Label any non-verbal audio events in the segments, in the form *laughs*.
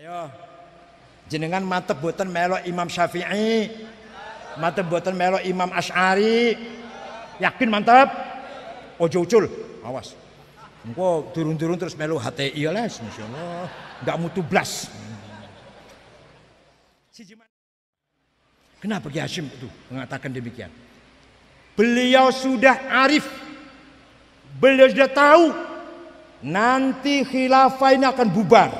Ayo. Jenengan mantep boten melo Imam Syafi'i. mantep boten melo Imam Asy'ari. Yakin mantep? Ojo ucul, awas. Engko turun-turun terus melu HTI ya les, semuanya Enggak mutu blas. Kenapa Ki Hashim itu mengatakan demikian? Beliau sudah arif. Beliau sudah tahu nanti khilafah ini akan bubar.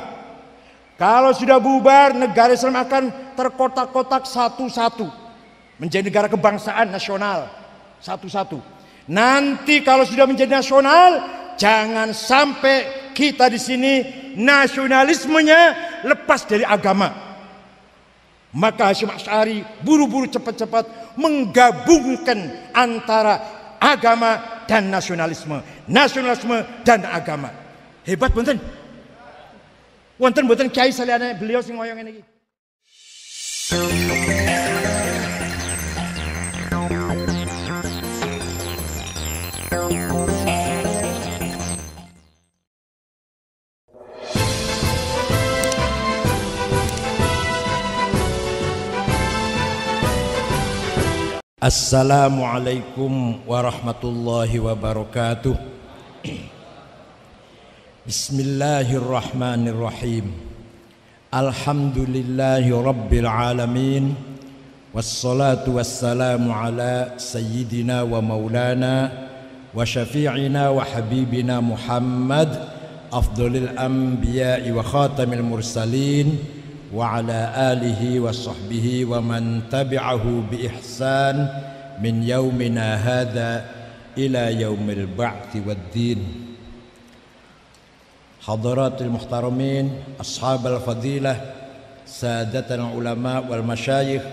Kalau sudah bubar, negara Islam akan terkotak-kotak satu-satu. Menjadi negara kebangsaan nasional. Satu-satu. Nanti kalau sudah menjadi nasional, jangan sampai kita di sini nasionalismenya lepas dari agama. Maka Hashim Ash'ari buru-buru cepat-cepat menggabungkan antara agama dan nasionalisme. Nasionalisme dan agama. Hebat bener. Wonten mboten kiai saliyane beliau sing ngoyo ngene iki. Assalamualaikum warahmatullahi wabarakatuh. بسم الله الرحمن الرحيم الحمد لله رب العالمين والصلاة والسلام على سيدنا ومولانا وشفيعنا وحبيبنا محمد أفضل الأنبياء وخاتم المرسلين وعلى آله وصحبه ومن تبعه بإحسان من يومنا هذا إلى يوم البعث والدين hadratil muhtaramin ashabal fadilah sadatan ulama wal masyayikh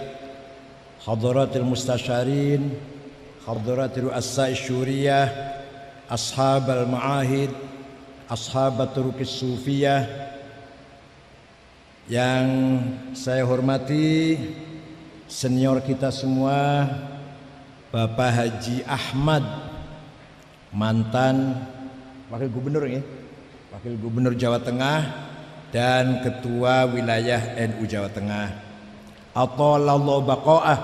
hadratil mustasyarin hadratil rusai syuriyah ashabal ma'ahid ashabat turukis sufiyah yang saya hormati senior kita semua Bapak Haji Ahmad mantan wakil gubernur ya Wakil Gubernur Jawa Tengah dan Ketua Wilayah NU Jawa Tengah. Atolallahu baqa'ah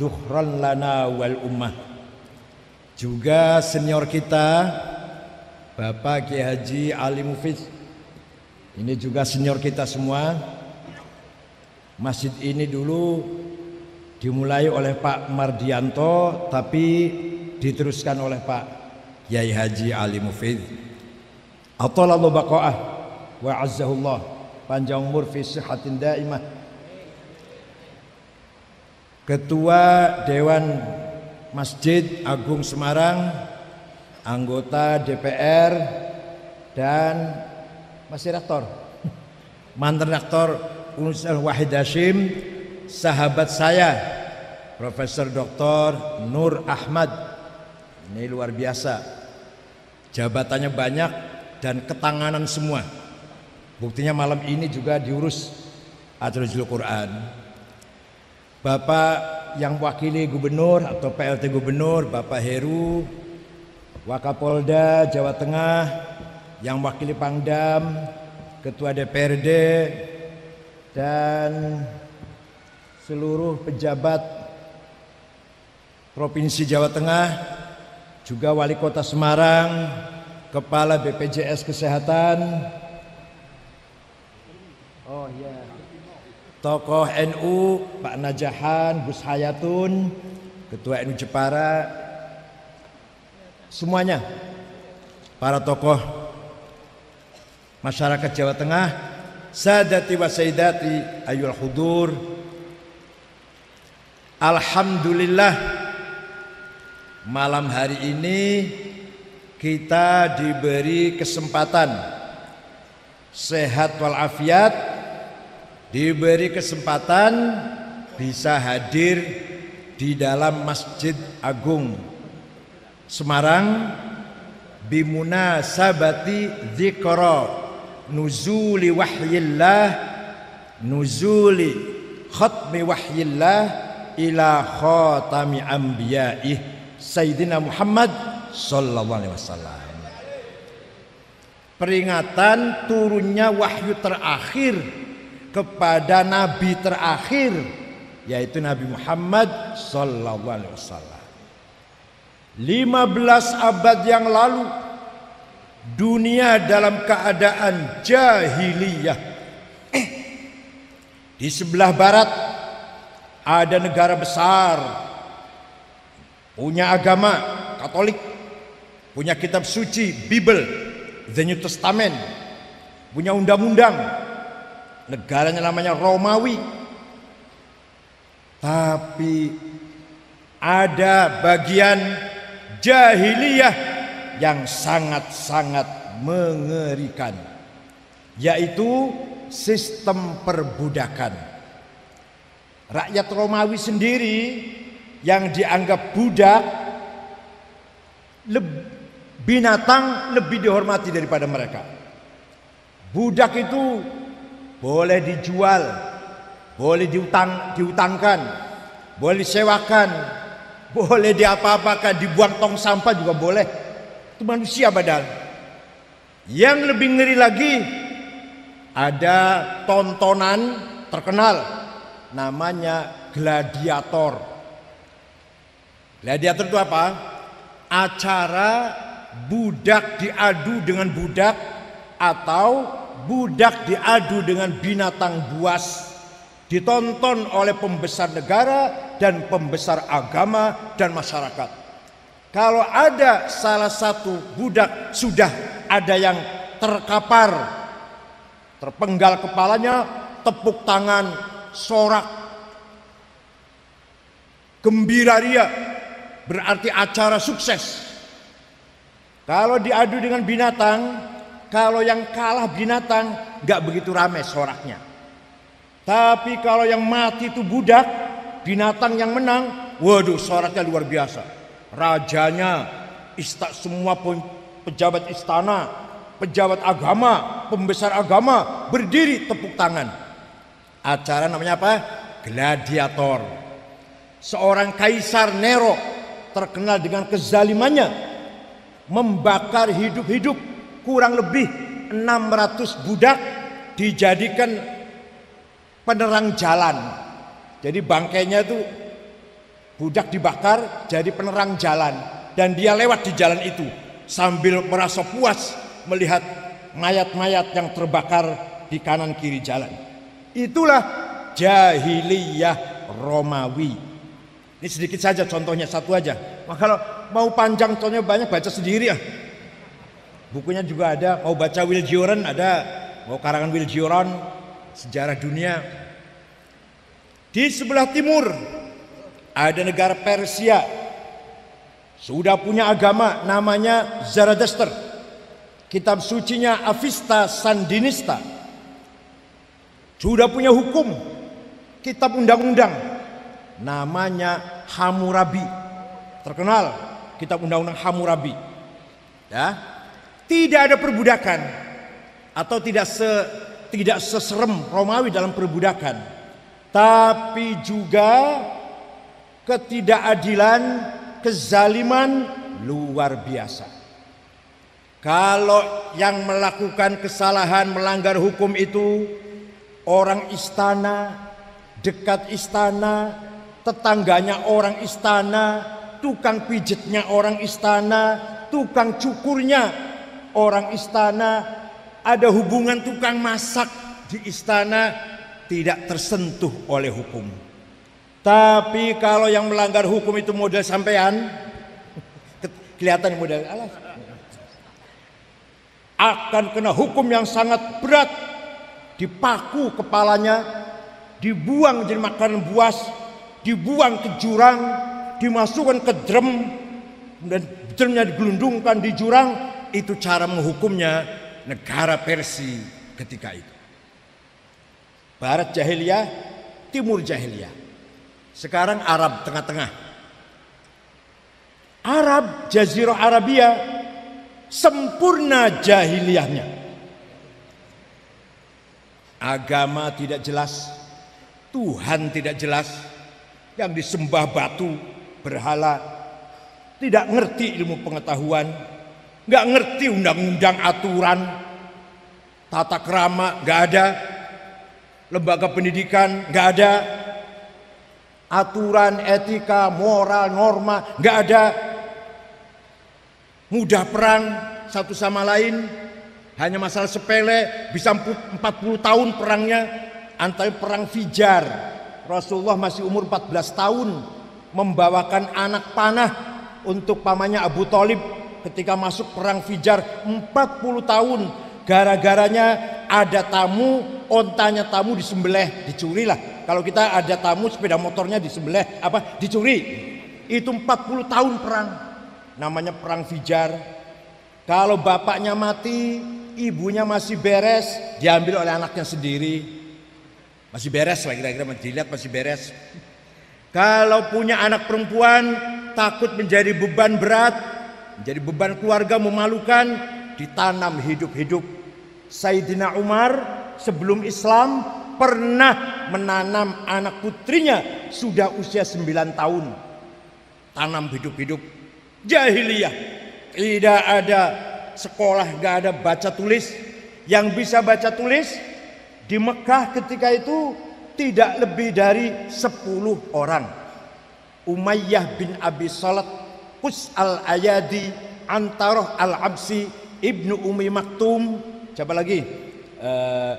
zuhran lana wal ummah. Juga senior kita Bapak Kiai Haji Ali Mufiz. Ini juga senior kita semua. Masjid ini dulu dimulai oleh Pak Mardianto tapi diteruskan oleh Pak Kiai Haji Ali Mufiz Atalallahu baqa'ah wa azzahullah panjang umur fi sihatin daimah. Ketua Dewan Masjid Agung Semarang, anggota DPR dan masih rektor. *laughs* Mantan rektor Universitas Wahid Hashim, sahabat saya Profesor Dr. Nur Ahmad. Ini luar biasa. Jabatannya banyak, dan ketanganan semua. Buktinya malam ini juga diurus Atrajul Quran. Bapak yang wakili gubernur atau PLT gubernur Bapak Heru, Wakapolda Jawa Tengah, yang wakili Pangdam, Ketua DPRD, dan seluruh pejabat Provinsi Jawa Tengah, juga Wali Kota Semarang, Kepala BPJS Kesehatan, oh yeah. tokoh NU Pak Najahan, Gus Hayatun, Ketua NU Jepara, semuanya para tokoh masyarakat Jawa Tengah, sadati wa sayyidati ayul hudur. Alhamdulillah malam hari ini kita diberi kesempatan sehat walafiat, diberi kesempatan bisa hadir di dalam Masjid Agung Semarang bimuna sabati dzikra nuzuli wahyillah nuzuli khatmi wahyillah ila khatami anbiya'ih Sayyidina Muhammad Sallallahu Alaihi Wasallam. Peringatan turunnya wahyu terakhir kepada Nabi terakhir yaitu Nabi Muhammad Sallallahu Alaihi Wasallam. 15 abad yang lalu dunia dalam keadaan jahiliyah. Eh, di sebelah barat ada negara besar punya agama Katolik punya kitab suci Bible the New Testament punya undang-undang negaranya namanya Romawi tapi ada bagian jahiliyah yang sangat-sangat mengerikan yaitu sistem perbudakan rakyat Romawi sendiri yang dianggap budak lebih binatang lebih dihormati daripada mereka. Budak itu boleh dijual, boleh diutang, diutangkan, boleh disewakan, boleh diapa-apakan, dibuang tong sampah juga boleh. Itu manusia badal. Yang lebih ngeri lagi ada tontonan terkenal namanya gladiator. Gladiator itu apa? Acara budak diadu dengan budak atau budak diadu dengan binatang buas ditonton oleh pembesar negara dan pembesar agama dan masyarakat. Kalau ada salah satu budak sudah ada yang terkapar, terpenggal kepalanya, tepuk tangan, sorak, gembira ria, berarti acara sukses. Kalau diadu dengan binatang, kalau yang kalah binatang nggak begitu rame soraknya. Tapi kalau yang mati itu budak, binatang yang menang, waduh soraknya luar biasa. Rajanya, ista, semua pun pejabat istana, pejabat agama, pembesar agama berdiri tepuk tangan. Acara namanya apa? Gladiator. Seorang kaisar Nero terkenal dengan kezalimannya membakar hidup-hidup kurang lebih 600 budak dijadikan penerang jalan. Jadi bangkainya itu budak dibakar jadi penerang jalan dan dia lewat di jalan itu sambil merasa puas melihat mayat-mayat yang terbakar di kanan kiri jalan. Itulah jahiliyah Romawi. Ini sedikit saja contohnya satu aja. kalau mau panjang contohnya banyak baca sendiri ya. Bukunya juga ada, mau baca Will Gioran ada, mau karangan Will Gioran sejarah dunia. Di sebelah timur ada negara Persia sudah punya agama namanya Zarathustra. Kitab sucinya Avista Sandinista. Sudah punya hukum kitab undang-undang namanya Hammurabi. Terkenal kitab undang-undang Hammurabi. Ya. Tidak ada perbudakan atau tidak se tidak seserem Romawi dalam perbudakan. Tapi juga ketidakadilan, kezaliman luar biasa. Kalau yang melakukan kesalahan melanggar hukum itu orang istana, dekat istana, tetangganya orang istana, tukang pijetnya orang istana, tukang cukurnya orang istana, ada hubungan tukang masak di istana tidak tersentuh oleh hukum. Tapi kalau yang melanggar hukum itu model sampean, *laughs* kelihatan model alas. Akan kena hukum yang sangat berat, dipaku kepalanya, dibuang jadi makanan buas, dibuang ke jurang, dimasukkan ke drum dan drumnya digelundungkan di jurang itu cara menghukumnya negara Persia ketika itu Barat jahiliyah timur jahiliyah sekarang Arab tengah-tengah Arab jazirah Arabia sempurna jahiliyahnya agama tidak jelas Tuhan tidak jelas yang disembah batu berhala, tidak ngerti ilmu pengetahuan, nggak ngerti undang-undang aturan, tata kerama nggak ada, lembaga pendidikan nggak ada, aturan etika moral norma nggak ada, mudah perang satu sama lain hanya masalah sepele bisa 40 tahun perangnya antara perang Fijar Rasulullah masih umur 14 tahun membawakan anak panah untuk pamannya Abu Talib ketika masuk perang Fijar 40 tahun gara-garanya ada tamu ontanya tamu disembelih dicuri lah kalau kita ada tamu sepeda motornya disembelih apa dicuri itu 40 tahun perang namanya perang Fijar kalau bapaknya mati ibunya masih beres diambil oleh anaknya sendiri masih beres lah kira-kira dilihat masih beres kalau punya anak perempuan, takut menjadi beban berat, menjadi beban keluarga memalukan, ditanam hidup-hidup. Saidina Umar sebelum Islam pernah menanam anak putrinya sudah usia 9 tahun. Tanam hidup-hidup. Jahiliyah. Tidak ada sekolah, gak ada baca tulis. Yang bisa baca tulis di Mekah ketika itu tidak lebih dari 10 orang. Umayyah bin Abi Salat, Qus al-Ayadi, Antaroh al-Absi, Ibnu Umi Maktum, coba lagi? Uh,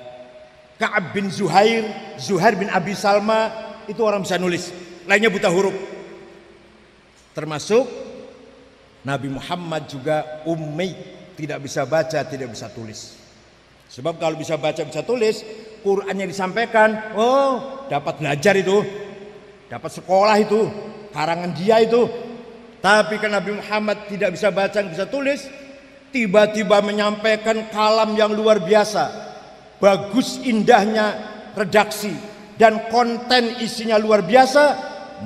Ka'ab bin Zuhair, Zuhair bin Abi Salma, itu orang bisa nulis. Lainnya buta huruf. Termasuk Nabi Muhammad juga ummi, tidak bisa baca, tidak bisa tulis. Sebab kalau bisa baca, bisa tulis, Quran yang disampaikan, oh dapat belajar itu, dapat sekolah itu, karangan dia itu. Tapi karena Nabi Muhammad tidak bisa baca, tidak bisa tulis, tiba-tiba menyampaikan kalam yang luar biasa. Bagus indahnya redaksi dan konten isinya luar biasa,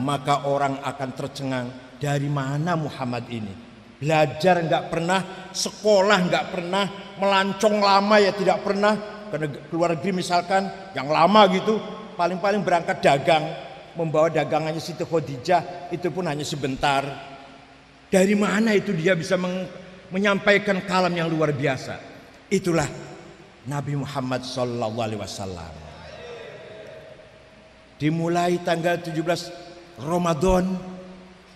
maka orang akan tercengang dari mana Muhammad ini. Belajar nggak pernah, sekolah nggak pernah, melancong lama ya tidak pernah, ke luar negeri misalkan yang lama gitu paling-paling berangkat dagang membawa dagangannya Siti Khadijah itu pun hanya sebentar dari mana itu dia bisa menyampaikan kalam yang luar biasa itulah Nabi Muhammad Sallallahu Alaihi Wasallam dimulai tanggal 17 Ramadan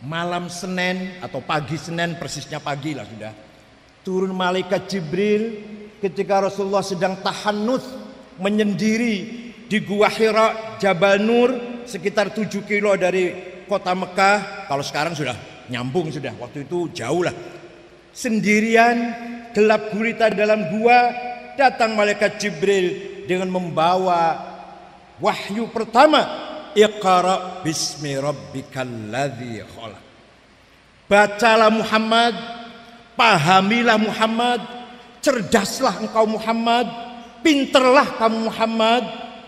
malam Senin atau pagi Senin persisnya pagi lah sudah turun malaikat Jibril ketika Rasulullah sedang tahannuth menyendiri di Gua Hira Jabal Nur sekitar 7 kilo dari kota Mekah kalau sekarang sudah nyambung sudah waktu itu jauh lah sendirian gelap gulita dalam gua datang malaikat Jibril dengan membawa wahyu pertama Iqra bismi rabbikal ladzi khalaq Bacalah Muhammad, pahamilah Muhammad Cerdaslah engkau Muhammad, pinterlah kamu Muhammad,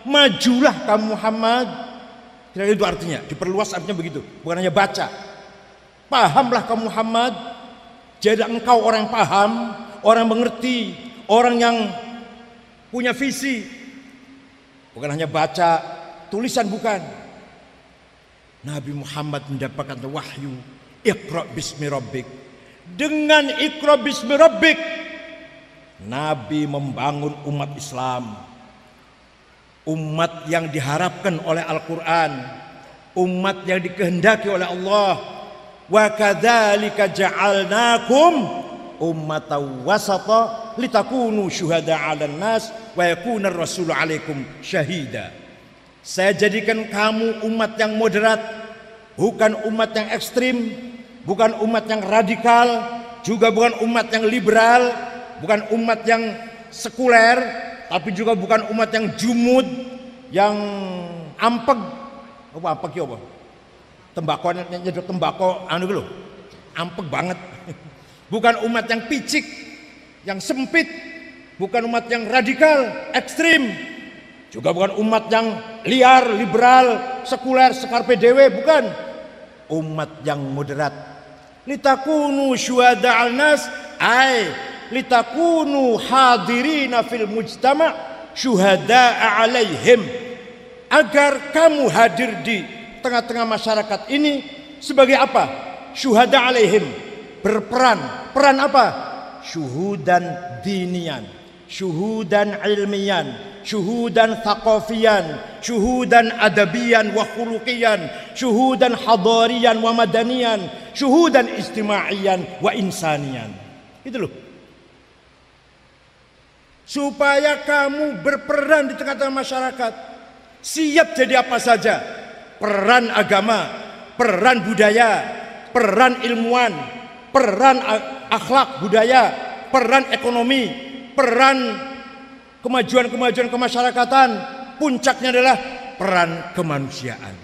majulah kamu Muhammad. Kira itu artinya, diperluas artinya begitu, bukan hanya baca. Pahamlah kamu Muhammad, jadi engkau orang paham, orang mengerti, orang yang punya visi. Bukan hanya baca tulisan bukan. Nabi Muhammad mendapatkan wahyu, Iqra bismi rabbik. Dengan Iqra bismi rabbik, Nabi membangun umat Islam. Umat yang diharapkan oleh Al-Quran. Umat yang dikehendaki oleh Allah. Wa ja'alnakum ummatan wasata litakunu syuhada 'alan nas wa yakuna rasul 'alaikum syahida. Saya jadikan kamu umat yang moderat, bukan umat yang ekstrim, bukan umat yang radikal, juga bukan umat yang liberal, bukan umat yang sekuler, tapi juga bukan umat yang jumud, yang ampeg. Apa ampeg ya apa? Tembakau nyedot tembakau anu lho. Ampeg banget. *laughs* Bukan umat yang picik, yang sempit, bukan umat yang radikal, ekstrim, juga bukan umat yang liar, liberal, sekuler, sekar PDW, bukan umat yang moderat. Litakunu syuhada al-nas, ai litakunu hadirina fil mujtama syuhada'a alaihim agar kamu hadir di tengah-tengah masyarakat ini sebagai apa? Syuhada alaihim berperan. Peran apa? Syuhudan dinian, syuhudan ilmian, syuhudan takofian syuhudan adabian wa khuluqian syuhudan hadarian wa madanian, syuhudan istima'iyan wa insanian. Itu loh supaya kamu berperan di tengah-tengah masyarakat. Siap jadi apa saja, peran agama, peran budaya, peran ilmuwan, peran akhlak budaya, peran ekonomi, peran kemajuan-kemajuan kemasyarakatan, puncaknya adalah peran kemanusiaan.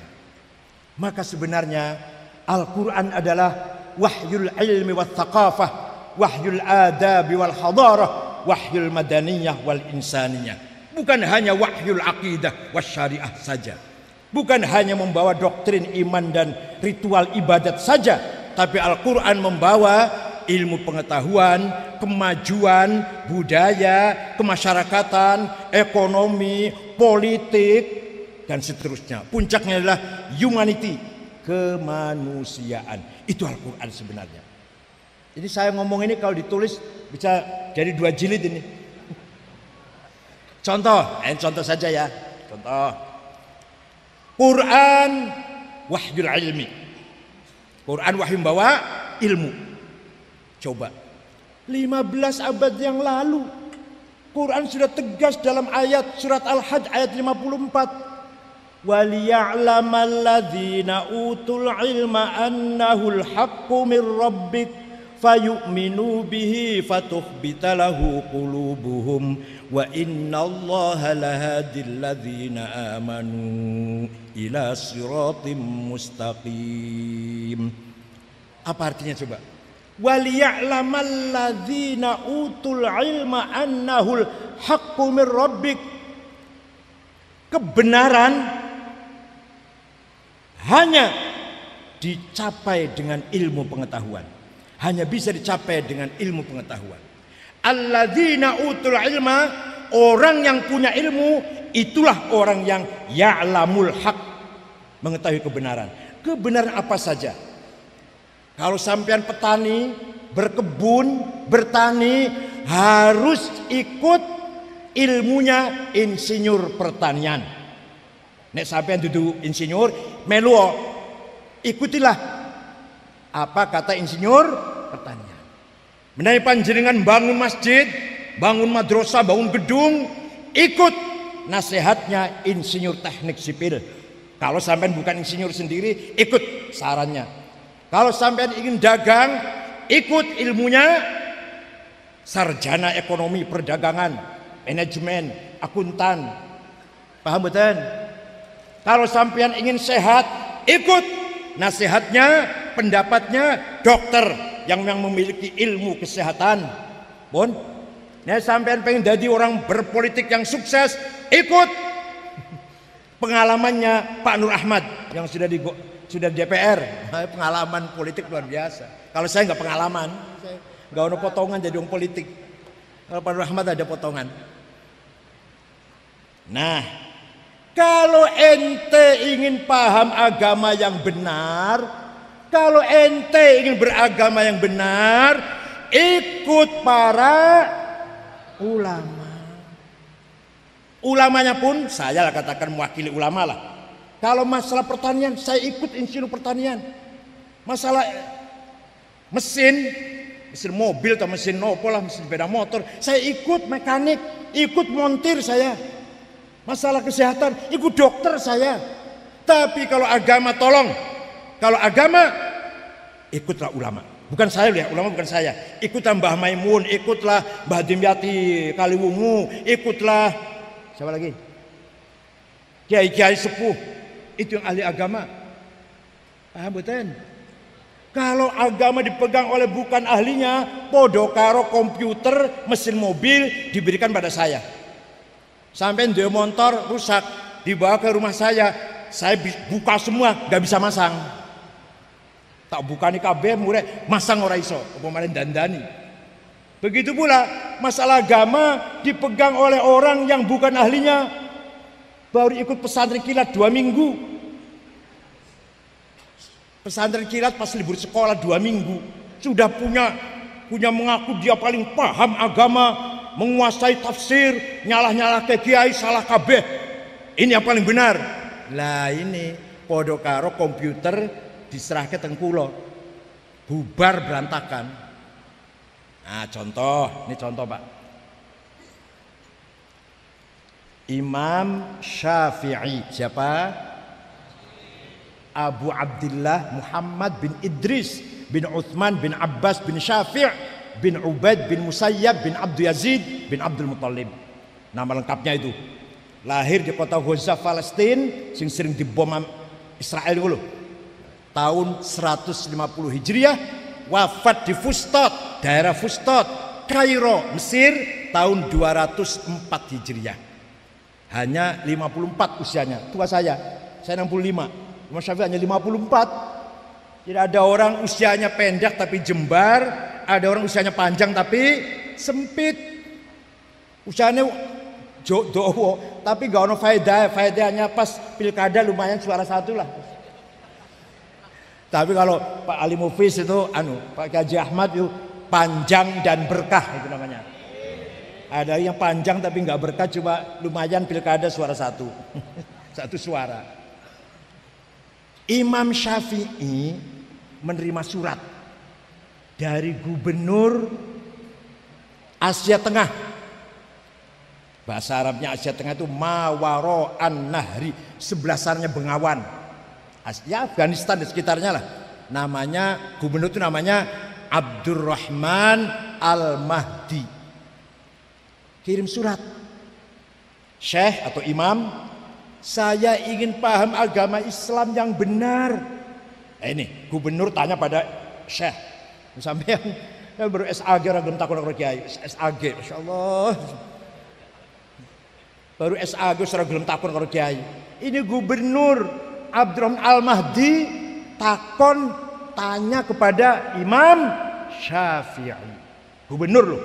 Maka sebenarnya Al-Quran adalah wahyul ilmi wa thaqafah wahyul adabi wal hadarah wahyul madaniyah wal insaniyah bukan hanya wahyul aqidah was syariah saja bukan hanya membawa doktrin iman dan ritual ibadat saja tapi Al-Qur'an membawa ilmu pengetahuan, kemajuan budaya, kemasyarakatan, ekonomi, politik dan seterusnya. Puncaknya adalah humanity, kemanusiaan. Itu Al-Qur'an sebenarnya. Jadi saya ngomong ini kalau ditulis bisa jadi dua jilid ini. Contoh, eh, contoh saja ya. Contoh. Quran wahyul ilmi. Quran wahyu bawa ilmu. Coba. 15 abad yang lalu Quran sudah tegas dalam ayat surat Al-Hajj ayat 54 وليعلم utul أوتوا العلم أنه الحق من fayu'minu bihi fatukhbita lahu qulubuhum wa inna innallaha lahadil ladhina amanu ila siratim mustaqim apa artinya coba wal ya'lamal ladhina utul ilma annahul haqqu min rabbik kebenaran hanya dicapai dengan ilmu pengetahuan hanya bisa dicapai dengan ilmu pengetahuan. Allah Alladzina utul ilma, orang yang punya ilmu itulah orang yang ya'lamul haq, mengetahui kebenaran. Kebenaran apa saja? Kalau sampean petani, berkebun, bertani harus ikut ilmunya insinyur pertanian. Nek sampean duduk insinyur, meluok ikutilah apa kata insinyur? Pertanyaan. Menaik panjeringan bangun masjid, bangun madrasah, bangun gedung, ikut nasihatnya insinyur teknik sipil. Kalau sampean bukan insinyur sendiri, ikut sarannya. Kalau sampean ingin dagang, ikut ilmunya sarjana ekonomi perdagangan, manajemen, akuntan. Paham betul? Kalau sampean ingin sehat, ikut nasihatnya, pendapatnya dokter yang memang memiliki ilmu kesehatan. bon. nah sampean pengen jadi orang berpolitik yang sukses, ikut pengalamannya Pak Nur Ahmad yang sudah di sudah di DPR, pengalaman politik luar biasa. Kalau saya nggak pengalaman, nggak ada potongan jadi orang politik. Kalau Pak Nur Ahmad ada potongan. Nah, kalau ente ingin paham agama yang benar, kalau ente ingin beragama yang benar, ikut para ulama. Ulamanya pun saya lah katakan mewakili ulama lah. Kalau masalah pertanian, saya ikut insinyur pertanian. Masalah mesin, mesin mobil atau mesin nopo lah, mesin sepeda motor, saya ikut mekanik, ikut montir saya. Masalah kesehatan, ikut dokter saya. Tapi kalau agama tolong, kalau agama ikutlah ulama. Bukan saya ya, ulama bukan saya. Ikutlah Mbah Maimun, ikutlah Mbah Dimyati Kaliwungu, ikutlah siapa lagi? Kiai-kiai sepuh. Itu yang ahli agama. Paham betul? Kalau agama dipegang oleh bukan ahlinya, podokaro, komputer, mesin mobil diberikan pada saya. Sampai dia motor rusak, dibawa ke rumah saya, saya buka semua, gak bisa masang. Tak buka nih KB murah, masang orang iso, kemarin dandani. Begitu pula masalah agama dipegang oleh orang yang bukan ahlinya, baru ikut pesantren kilat dua minggu. Pesantren kilat pas libur sekolah dua minggu, sudah punya punya mengaku dia paling paham agama, menguasai tafsir, nyalah-nyalah ke kiai salah kabeh. Ini yang paling benar. Lah ini podo karo komputer diserah ke tengkulo. Bubar berantakan. Nah, contoh, ini contoh, Pak. Imam Syafi'i siapa? Abu Abdullah Muhammad bin Idris bin Uthman bin Abbas bin Syafi' bin Ubaid bin Musayyab bin Abdul Yazid bin Abdul Muthalib. Nama lengkapnya itu. Lahir di kota Gaza Palestina, sing sering dibom Israel dulu. Tahun 150 Hijriah, wafat di Fustat, daerah Fustat, Kairo, Mesir, tahun 204 Hijriah. Hanya 54 usianya, tua saya. Saya 65. Imam Syafi'i hanya 54 tidak ada orang usianya pendek tapi jembar, ada orang usianya panjang tapi sempit. Usianya jodoh tapi gak ono faedah, faedahnya pas pilkada lumayan suara satu lah. Tapi kalau Pak Ali Mufis itu anu, Pak Kaji Ahmad itu panjang dan berkah itu namanya. Ada yang panjang tapi nggak berkah cuma lumayan pilkada suara satu. *laughs* satu suara. Imam Syafi'i menerima surat dari gubernur Asia Tengah. Bahasa Arabnya Asia Tengah itu Mawaro An Nahri, sebelasarnya Bengawan. Asia ya, Afghanistan di sekitarnya lah. Namanya gubernur itu namanya Abdurrahman Al Mahdi. Kirim surat. Syekh atau imam, saya ingin paham agama Islam yang benar. Eh, ini gubernur tanya pada syekh. Sampai yang baru SAG ragam takut orang kiai. SAG, masya Allah. Baru SAG seragam takut orang kiai. Ini gubernur Abdurrahman Al Mahdi takon tanya kepada Imam Syafi'i. Gubernur loh.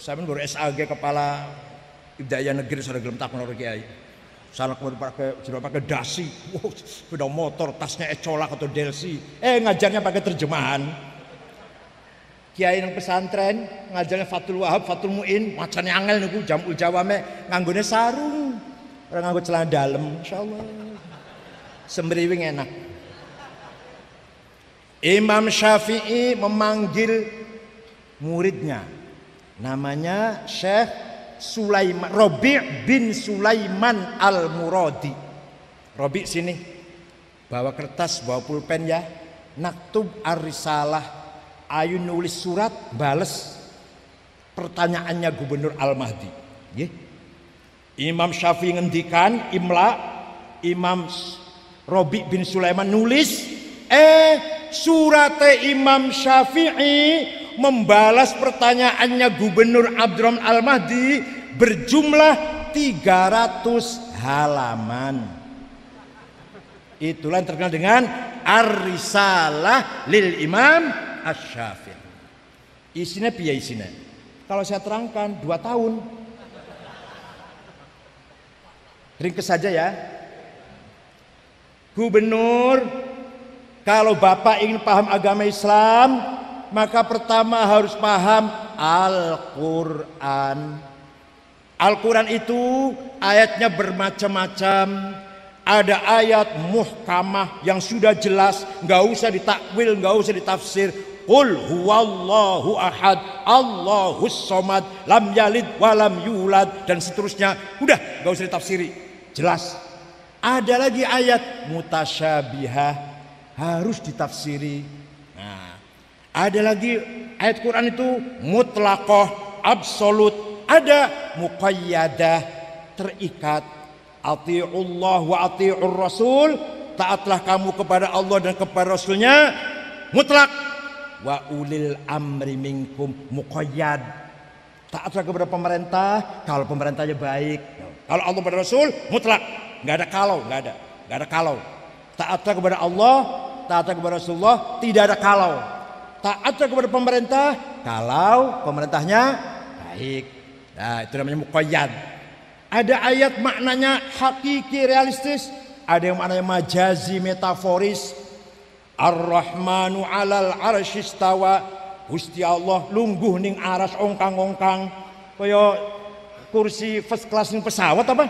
Sampai baru SAG kepala Ibdaya Negeri seragam takut orang kiai sana kemudian pakai sudah pakai dasi, wow, sepeda motor, tasnya ecolak atau delsi. Eh ngajarnya pakai terjemahan. Kiai yang pesantren ngajarnya Fatul Wahab, Fatul Muin, macan yang angel nunggu jam ujawame nganggurnya sarung. orang nganggur celana dalam insyaallah. sembriwing enak. Imam Syafi'i memanggil muridnya. Namanya Syekh Sulaiman Robi bin Sulaiman Al Muradi. Robi sini bawa kertas, bawa pulpen ya. Naktub arisalah ayu nulis surat bales pertanyaannya Gubernur Al Mahdi. Yeah. Imam Syafi'i ngendikan imla Imam Robi bin Sulaiman nulis eh surate Imam Syafi'i membalas pertanyaannya Gubernur Abdurrahman Al-Mahdi berjumlah 300 halaman. Itulah yang terkenal dengan Ar-Risalah lil Imam Asy-Syafi'i. Isinya piye isinya? Kalau saya terangkan dua tahun. Ringkes saja ya. Gubernur, kalau Bapak ingin paham agama Islam, maka pertama harus paham Al-Quran. Al-Quran itu ayatnya bermacam-macam. Ada ayat muhkamah yang sudah jelas, nggak usah ditakwil, nggak usah ditafsir. Qul huwallahu ahad, Allahus somad, lam yalid walam yulad dan seterusnya. Udah, nggak usah ditafsiri. Jelas. Ada lagi ayat mutasyabihah harus ditafsiri ada lagi ayat Quran itu mutlakoh, absolut. Ada muqayyadah, terikat. Ati'ullah wa ati'ur rasul. Taatlah kamu kepada Allah dan kepada Rasulnya. Mutlak. Wa ulil amri mingkum muqayyad. Taatlah kepada pemerintah. Kalau pemerintahnya baik. Kalau Allah kepada Rasul mutlak. Nggak ada kalau, nggak ada. Nggak ada kalau. Taatlah kepada Allah, taatlah kepada Rasulullah, tidak ada kalau taat kepada pemerintah kalau pemerintahnya baik. Nah, itu namanya muqayyad. Ada ayat maknanya hakiki realistis, ada yang maknanya majazi metaforis. Ar-Rahmanu 'alal 'arsyistawa. Gusti Allah lungguh ning aras ongkang-ongkang kaya kursi first class ning pesawat apa?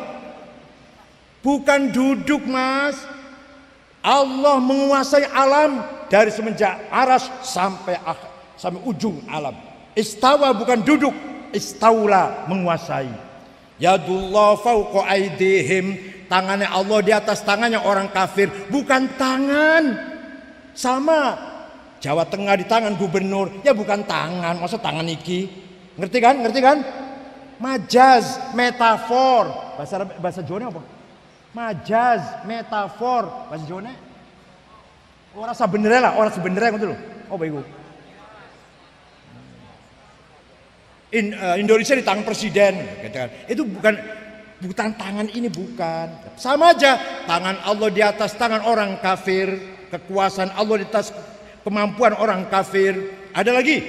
Bukan duduk, Mas. Allah menguasai alam dari semenjak aras sampai akhir, sampai ujung alam. Istawa bukan duduk, istaula menguasai. Ya Yadullah fauqa aidihim, tangannya Allah di atas tangannya orang kafir, bukan tangan. Sama Jawa Tengah di tangan gubernur, ya bukan tangan, masa tangan iki. Ngerti kan? Ngerti kan? Majaz, metafor. Bahasa bahasa Jawa apa? majaz, metafor, bahasa Jawa Orang oh, sebenernya lah, orang oh, sebenernya gitu loh. Oh baik In, uh, Indonesia di tangan presiden, gitu kan. Itu bukan bukan tangan ini bukan. Sama aja tangan Allah di atas tangan orang kafir, kekuasaan Allah di atas kemampuan orang kafir. Ada lagi.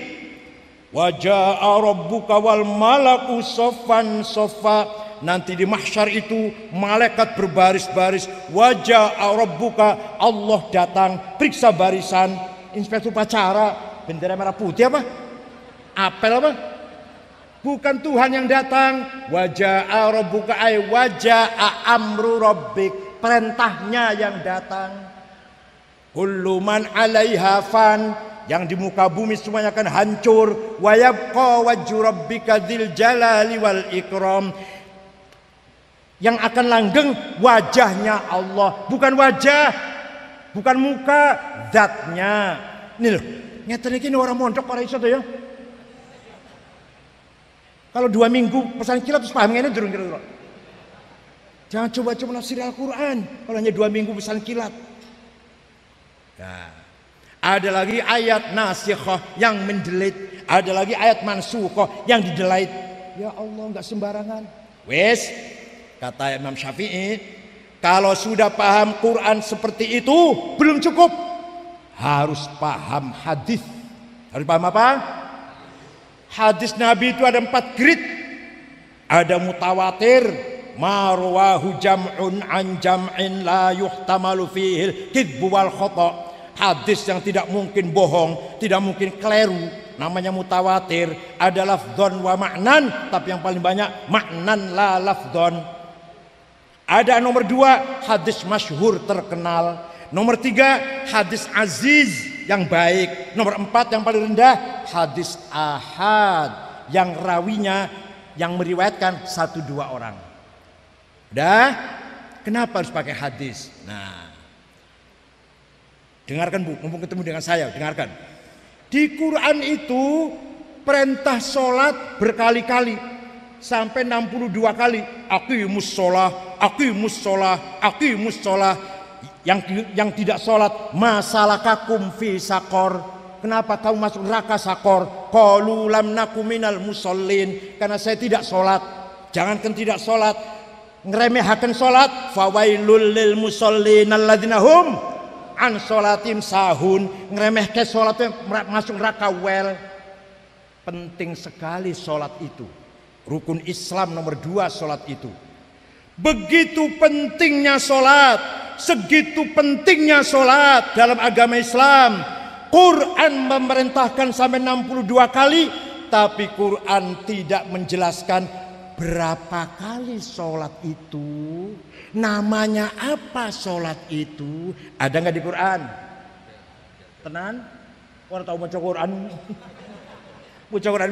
Wajah rabbuka wal malaku sofan sofa nanti di mahsyar itu malaikat berbaris-baris wajah buka Allah datang periksa barisan inspektur upacara bendera merah putih apa apel apa bukan Tuhan yang datang wajah buka ay wajah amru robik perintahnya yang datang kulluman man alaiha yang di muka bumi semuanya akan hancur wa wajhu rabbika jalali wal ikram yang akan langgeng wajahnya Allah bukan wajah bukan muka zatnya ini loh nyata ini orang mondok orang iso ya kalau dua minggu pesan kilat terus paham ini durung kira jangan coba-coba nafsir Al-Quran kalau hanya dua minggu pesan kilat nah, ada lagi ayat nasikhah yang menjelit ada lagi ayat mansuhoh yang didelait ya Allah nggak sembarangan wes Kata Imam Syafi'i, kalau sudah paham Quran seperti itu belum cukup. Harus paham hadis. Harus paham apa? Hadis Nabi itu ada empat grid. Ada mutawatir, marwahu jam'un an jam'in la yuhtamalu fihil kidbu wal khotok. Hadis yang tidak mungkin bohong, tidak mungkin keliru, namanya mutawatir, ada lafdon wa maknan, tapi yang paling banyak maknan la lafdon. Ada nomor dua hadis masyhur terkenal. Nomor tiga hadis aziz yang baik. Nomor empat yang paling rendah hadis ahad yang rawinya yang meriwayatkan satu dua orang. Dah, kenapa harus pakai hadis? Nah, dengarkan bu, mumpung ketemu dengan saya, dengarkan. Di Quran itu perintah solat berkali-kali sampai 62 kali aqimus musola aqimus musola aqimus musola yang yang tidak sholat masalah kakum fi sakor kenapa kamu masuk neraka sakor kalu lam nakuminal musallin karena saya tidak sholat jangankan tidak sholat ngeremehakan sholat fawailul lil musallin alladzina an sholatim sahun ke sholatnya masuk neraka well penting sekali sholat itu Rukun Islam nomor dua sholat itu. Begitu pentingnya sholat, segitu pentingnya sholat dalam agama Islam. Quran memerintahkan sampai 62 kali, tapi Quran tidak menjelaskan berapa kali sholat itu. Namanya apa sholat itu? Ada nggak di Quran? Tenan? Orang tahu baca Quran? Baca Quran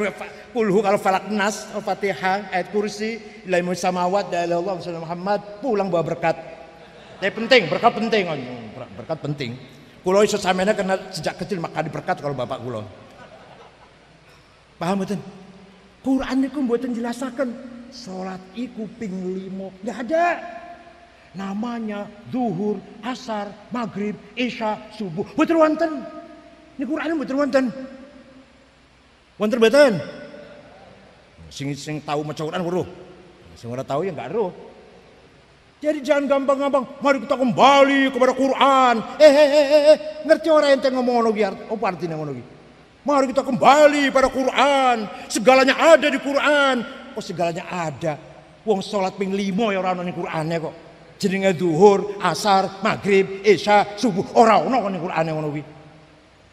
puluh kalau falak nas, Al-Fatihah, ayat kursi, ilai samawat, dari Allah Muhammad, pulang bawa berkat. Tapi ya, penting, berkat penting, oh, iya, berkat penting. Kulo iso samena karena sejak kecil makan berkat kalau bapak kulo. Paham betul? Quran itu buatan jelasakan Sholat iku ping limo Gak ada Namanya zuhur, asar, maghrib, isya, subuh Betul wonten Ini Quran betul wonten Wonten mboten? Sing sing tahu maca Quran weruh. Sing ora tahu ya enggak eruh. Jadi jangan gampang-gampang, mari kita kembali kepada Quran. Eh, eh, eh, eh. eh ngerti orang ente ngomong ngono oh, apa artinya ngono Mari kita kembali pada Quran. Segalanya ada di Quran. Oh segalanya ada. Wong sholat ping limo ya orang ning Qurane kok. Jadi duhur, asar, maghrib, isya, subuh. Orang ono ning Qurane ngono kuwi.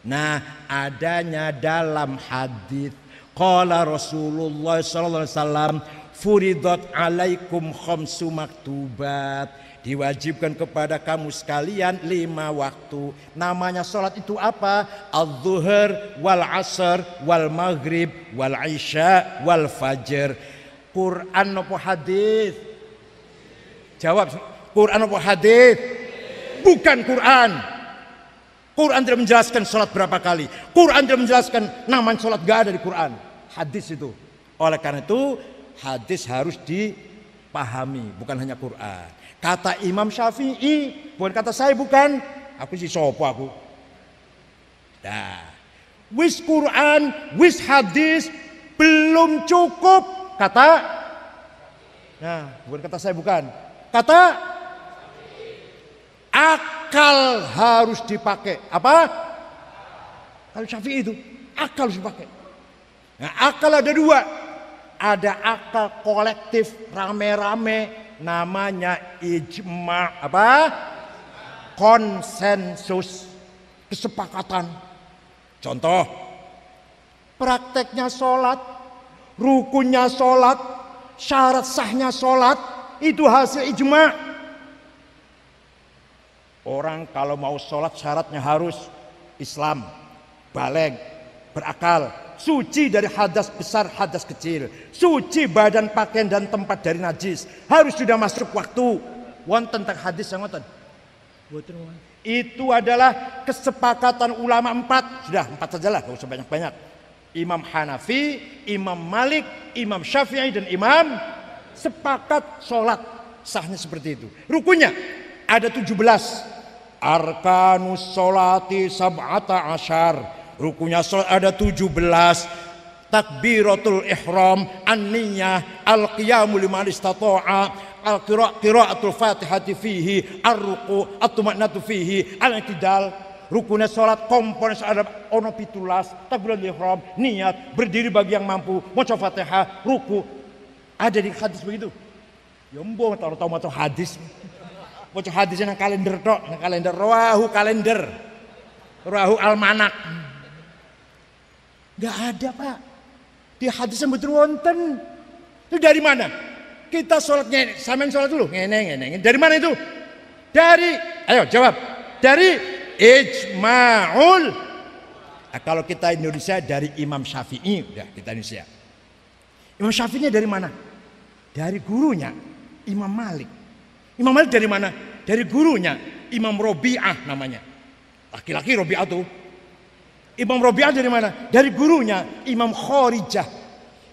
Nah, adanya dalam hadis Qala Rasulullah sallallahu alaihi wasallam furidat alaikum khamsu maktubat diwajibkan kepada kamu sekalian lima waktu namanya sholat itu apa Al zuhur wal asr wal maghrib wal isya wal fajr Quran apa hadis jawab Quran apa hadis bukan Quran Quran tidak menjelaskan sholat berapa kali. Quran tidak menjelaskan nama sholat gak ada di Quran. Hadis itu. Oleh karena itu hadis harus dipahami, bukan hanya Quran. Kata Imam Syafi'i, bukan kata saya bukan. Aku sih sopo aku. Nah, wis Quran, wis hadis belum cukup kata nah bukan kata saya bukan kata aku akal harus dipakai. Apa? Kalau Syafi'i itu akal harus dipakai. Nah, akal ada dua. Ada akal kolektif rame-rame namanya ijma apa? konsensus kesepakatan. Contoh prakteknya sholat, rukunya sholat, syarat sahnya sholat itu hasil ijma' Orang kalau mau sholat syaratnya harus Islam, balik, berakal, suci dari hadas besar, hadas kecil, suci badan pakaian dan tempat dari najis. Harus sudah masuk waktu. Wan tentang hadis yang ngotot. Itu adalah kesepakatan ulama empat. Sudah empat saja lah, gak usah banyak-banyak. Imam Hanafi, Imam Malik, Imam Syafi'i dan Imam sepakat sholat sahnya seperti itu. Rukunya ada 17. Arkanus solati sab'ata asyar. Rukunya solat ada 17. Takbiratul ihram, an-niyah, al-qiyamu lima istata'a, al-qira'atul fatihati fihi, ar-ruku, at tumaknatu fihi, al-intidal, rukunya sholat komponen ada ono pitulas takbiratul ihram niat berdiri bagi yang mampu mocha fatihah ruku ada di hadis begitu ya mbok taruh hadis hadis Waca hadisnya nang kalender tok, nang kalender rawahu kalender. Rawahu almanak. Enggak ada, Pak. Di hadisnya betul wonten. Itu dari mana? Kita sholatnya, samain sholat dulu. Ngene, ngene, Dari mana itu? Dari, ayo jawab. Dari ijma'ul. Nah, kalau kita Indonesia dari Imam Syafi'i, udah kita Indonesia. Imam Syafi'i dari mana? Dari gurunya, Imam Malik. Imam Malik dari mana? Dari gurunya, Imam Robi'ah namanya. Laki-laki Robi'ah tuh. Imam Robi'ah dari mana? Dari gurunya, Imam Khorijah.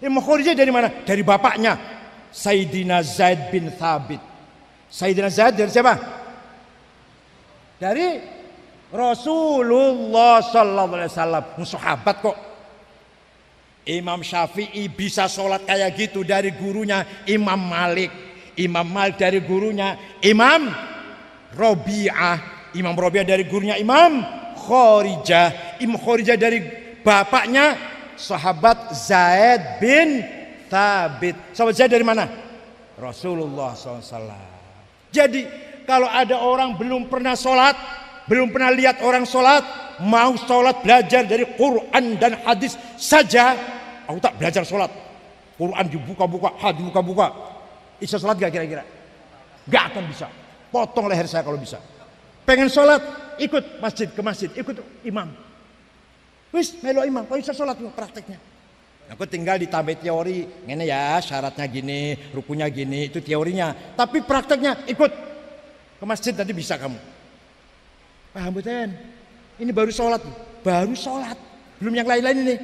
Imam Khorijah dari mana? Dari bapaknya, Sayyidina Zaid bin Thabit. Sayyidina Zaid dari siapa? Dari Rasulullah Sallallahu Alaihi Wasallam. Sahabat kok. Imam Syafi'i bisa sholat kayak gitu dari gurunya Imam Malik. Imam Malik dari gurunya Imam Robi'ah Imam Robi'ah dari gurunya Imam Khorijah Imam Khorijah dari bapaknya sahabat Zaid bin Thabit sahabat Zaid dari mana? Rasulullah SAW jadi kalau ada orang belum pernah sholat belum pernah lihat orang sholat mau sholat belajar dari Quran dan hadis saja aku tak belajar sholat Quran dibuka-buka hadis buka-buka bisa sholat gak kira-kira? Gak akan bisa. Potong leher saya kalau bisa. Pengen sholat, ikut masjid ke masjid, ikut imam. Wis, melo imam, kok bisa sholat prakteknya. Aku tinggal ditambah teori, ngene ya syaratnya gini, rukunya gini, itu teorinya. Tapi prakteknya ikut ke masjid nanti bisa kamu. Paham buten? Ini baru sholat, baru sholat, belum yang lain-lain ini.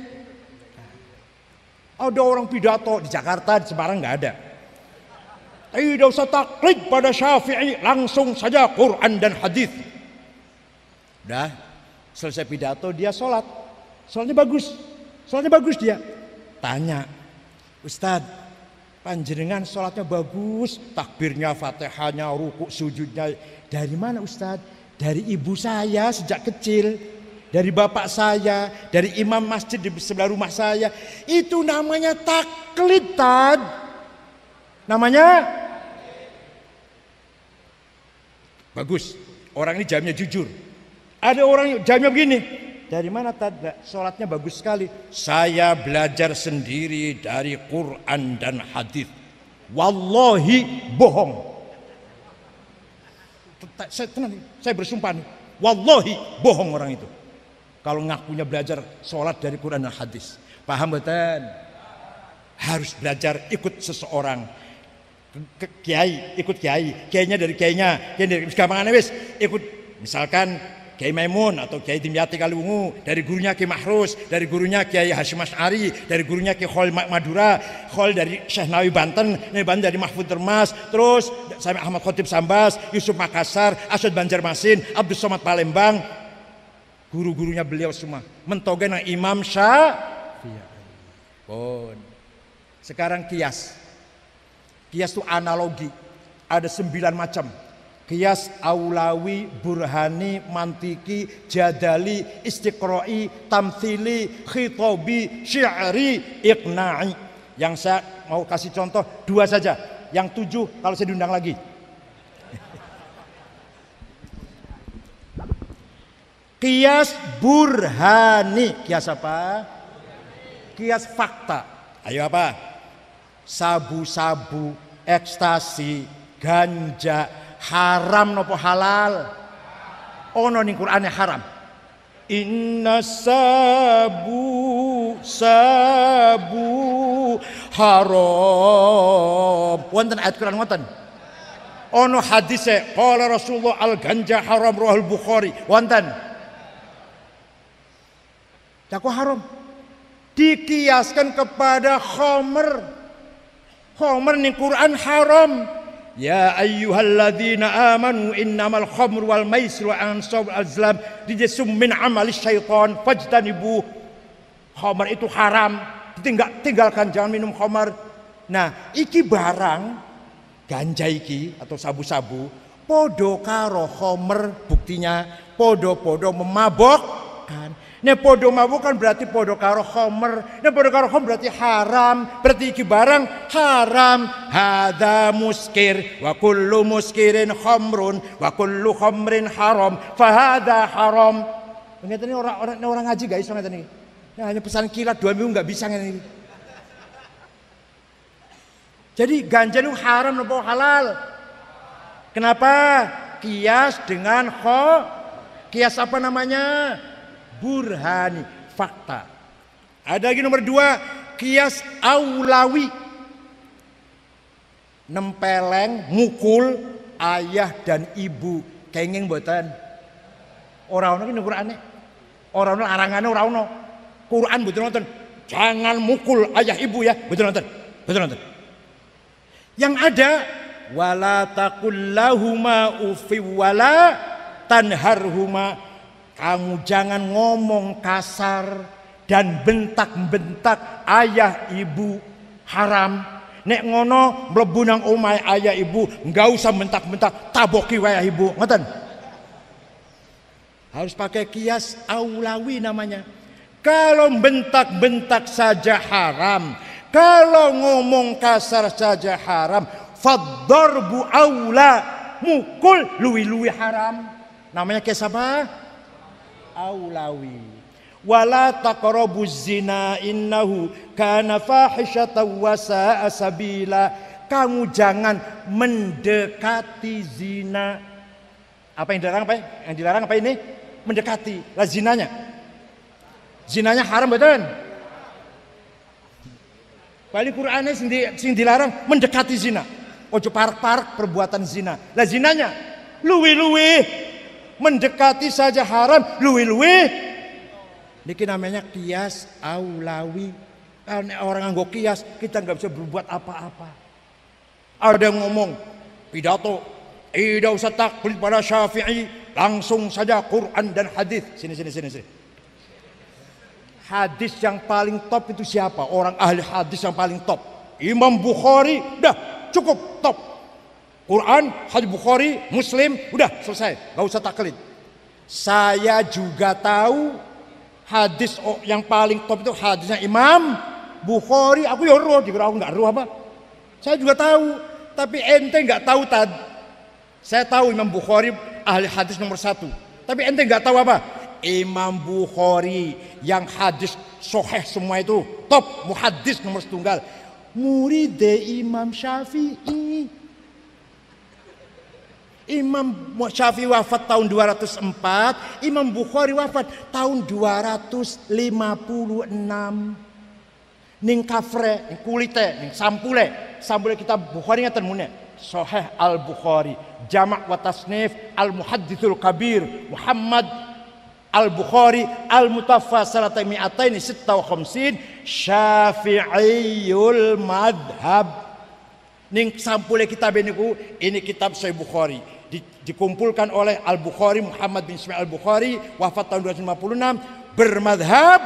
Ada orang pidato di Jakarta, di Semarang nggak ada. Tidak usah taklid pada Syafi'i, langsung saja Quran dan hadis. Dah, selesai pidato dia sholat. Sholatnya bagus, sholatnya bagus dia. Tanya, Ustad, panjeringan sholatnya bagus, takbirnya, fatihahnya, ruku, sujudnya. Dari mana Ustad? Dari ibu saya sejak kecil, dari bapak saya, dari imam masjid di sebelah rumah saya. Itu namanya taklid, Tad. Namanya Bagus. Orang ini jamnya jujur. Ada orang jamnya begini. Dari mana tadi sholatnya bagus sekali? Saya belajar sendiri dari Quran dan hadis. Wallahi bohong. Saya, bersumpah nih. Wallahi bohong orang itu. Kalau ngakunya belajar sholat dari Quran dan hadis. Paham betul? Harus belajar ikut seseorang ke kiai, ikut kiai, kiainya dari kiainya, kiai dari aneh wis ikut misalkan Kiai Maimun atau Kiai Dimyati Kalungu, dari gurunya Kiai Mahrus, dari gurunya Kiai Hashim Asy'ari, dari gurunya Kiai Khol Madura, Khol dari Syekh nawi Banten, Nawawi Banten dari Mahfud Termas, terus sampai Ahmad Khotib Sambas, Yusuf Makassar, asyad Banjarmasin, Abdul Somad Palembang, guru-gurunya beliau semua Mentogen nang Imam Syafi'i. Bon. Sekarang kias Kias itu analogi. Ada sembilan macam. Kias aulawi, burhani, mantiki, jadali, istiqroi, tamthili, khitobi, Syari, iqna'i. Yang saya mau kasih contoh dua saja. Yang tujuh kalau saya diundang lagi. *laughs* Kias burhani. Kias apa? Kias fakta. Ayo apa? Sabu-sabu ekstasi, ganja, haram nopo halal? Ono ning Qur'ane haram. Inna sabu sabu haram. Wonten ayat Qur'an wonten. Ono hadise qala Rasulullah al ganja haram rohul Bukhari. Wonten. Cakwa haram dikiaskan kepada khomer Khomer ning Quran haram. Ya ayyuhalladzina amanu innamal khamr wal maisir wa ansab azlam dijisum min amali syaitan fajtanibu. Khomer itu haram. Tinggal tinggalkan jangan minum khomer. Nah, iki barang ganja iki atau sabu-sabu podo karo khomer buktinya podo-podo memabok kan ini podo mabuk kan berarti podo karo homer. Ini podo karo homer berarti haram. Berarti iki barang haram. Hada muskir. Wa kullu muskirin homrun. Wa kullu homrin haram. Fahada haram. ini orang, orang, orang ngaji guys. orang ini. hanya pesan kilat dua minggu nggak bisa ini. Jadi ganja itu haram nopo halal. Kenapa? Kias dengan ho. Kias apa namanya? burhani fakta. Ada lagi nomor dua, kias aulawi. Nempeleng, mukul ayah dan ibu kengeng buatan. Orang orang ki Qur'ane. Orang orang arangane orang orang Quran betul nonton. Jangan mukul ayah ibu ya, betul nonton. Betul nonton. Yang ada wala ufiwala tanharhuma kamu jangan ngomong kasar dan bentak-bentak ayah ibu haram. Nek ngono mlebu nang omahe ayah ibu, nggak usah bentak-bentak taboki wayah ibu. ngoten. Harus pakai kias aulawi namanya. Kalau bentak-bentak saja haram, kalau ngomong kasar saja haram, faddarbu aula mukul luwi-luwi haram. Namanya kias apa? Aulawi. Wala taqrabu zina innahu kana fahishatan wa sa'a sabila. Kamu jangan mendekati zina. Apa yang dilarang apa? Ya? Yang dilarang apa ini? Mendekati lah zinanya. Zinanya haram betul? Kan? Balik Qur'annya sing dilarang mendekati zina. Ojo park-park perbuatan zina. Lah zinanya luwi-luwi mendekati saja haram luwi-luwi ini namanya kias aulawi eh, orang anggo kias kita nggak bisa berbuat apa-apa ada yang ngomong pidato tidak usah takut pada syafi'i langsung saja Quran dan hadis sini sini sini sini hadis yang paling top itu siapa orang ahli hadis yang paling top Imam Bukhari dah cukup top Quran, hadis Bukhari, Muslim, udah selesai, nggak usah taklid. Saya juga tahu hadis yang paling top itu hadisnya Imam Bukhari. Aku ya roh, dikira aku nggak roh apa. Saya juga tahu, tapi ente nggak tahu tad. Saya tahu Imam Bukhari ahli hadis nomor satu. Tapi ente nggak tahu apa. Imam Bukhari yang hadis soheh semua itu top muhadis nomor tunggal. Murid Imam Syafi'i Imam Syafi'i wafat tahun 204, Imam Bukhari wafat tahun 256. Ning kafre, ning kulite, ning sampule, sampule kita Bukhari ngaten munen. Soheh Al-Bukhari, Jamak wa Tasnif, Al-Muhaddithul Kabir, Muhammad Al-Bukhari, Al-Mutaffa salata Mi'ataini, Sitta wa Syafi'iyul Madhab. Ning sampule kita ini ini kitab Sahih Bukhari di, dikumpulkan oleh Al Bukhari Muhammad bin Ismail Al Bukhari wafat tahun 256 bermadhab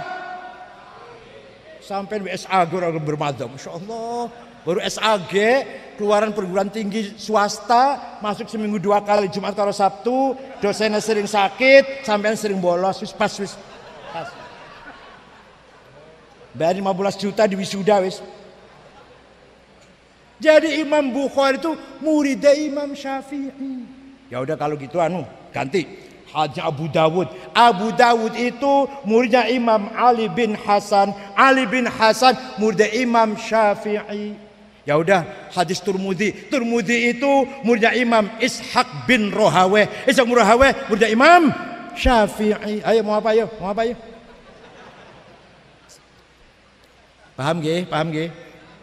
sampai SAG orang bermadhab Masya Allah baru SAG keluaran perguruan tinggi swasta masuk seminggu dua kali Jumat kalau Sabtu dosennya sering sakit sampean sering bolos wis pas wis pas bayar 15 juta di wisuda wis jadi Imam Bukhari itu muridnya Imam Syafi'i Ya udah kalau gitu anu ganti Haji Abu Dawud. Abu Dawud itu muridnya Imam Ali bin Hasan. Ali bin Hasan muridnya Imam Syafi'i. Ya udah hadis Turmudi. Turmudi itu muridnya Imam Ishaq bin Rohawe. Ishaq bin Rohawe muridnya Imam Syafi'i. Ayo mau apa ayo? Mau apa ayo? Paham gak? Paham gak?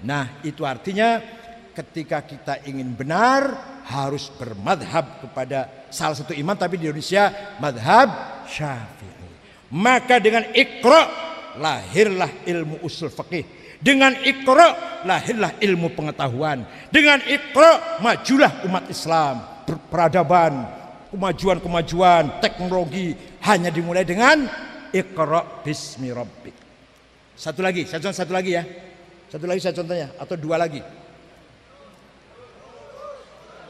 Nah itu artinya ketika kita ingin benar harus bermadhab kepada salah satu imam tapi di Indonesia madhab syafi'i maka dengan ikro lahirlah ilmu usul fakih dengan ikro lahirlah ilmu pengetahuan dengan ikro majulah umat Islam peradaban kemajuan-kemajuan teknologi hanya dimulai dengan ikro bismi rabbik satu lagi saya contoh satu lagi ya satu lagi saya contohnya atau dua lagi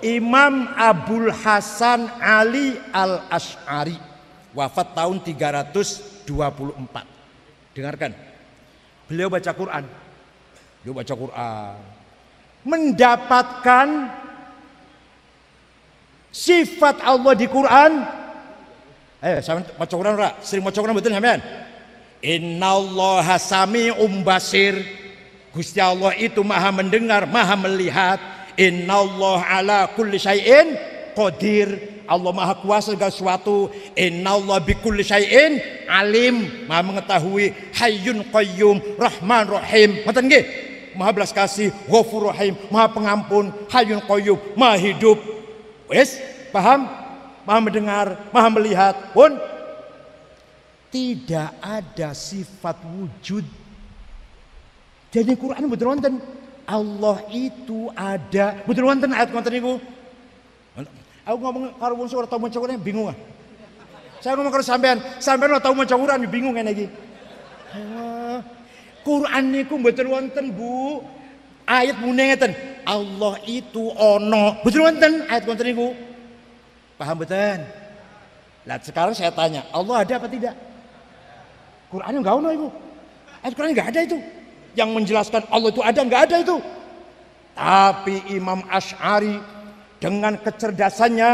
Imam Abul Hasan Ali Al-Ash'ari wafat tahun 324. Dengarkan. Beliau baca Quran. Beliau baca Quran. Mendapatkan sifat Allah di Quran. Eh, saya baca Quran ora? Sering baca Quran betul ya Inna Allah hasami umbasir, Gusti Allah itu maha mendengar, maha melihat. Allah ala kulli syai'in qadir. Allah Maha Kuasa segala sesuatu. bi kulli syai'in alim. Maha mengetahui. Hayyun qayyum, Rahman Rahim. Ngoten Maha belas kasih, Ghafur Rahim, Maha pengampun, Hayyun qayyum, Maha hidup. Wes, paham? Maha mendengar, Maha melihat. Pun tidak ada sifat wujud. Jadi Quran mudah Allah itu ada. Betul wonten ayat wonten niku? Aku ngomong karo wong sing ora tau maca bingung ah. Saya ngomong karo sampean, sampean ora tau maca Quran bingung ngene iki. Quran niku mboten wonten, Bu. Ayat muni ngeten. Allah itu ono. Betul wonten ayat wonten niku? Paham betul? Lah sekarang saya tanya, Allah ada apa tidak? Qurannya enggak ono iku. Ayat Quran enggak ada itu yang menjelaskan Allah itu ada nggak ada itu tapi Imam Ash'ari dengan kecerdasannya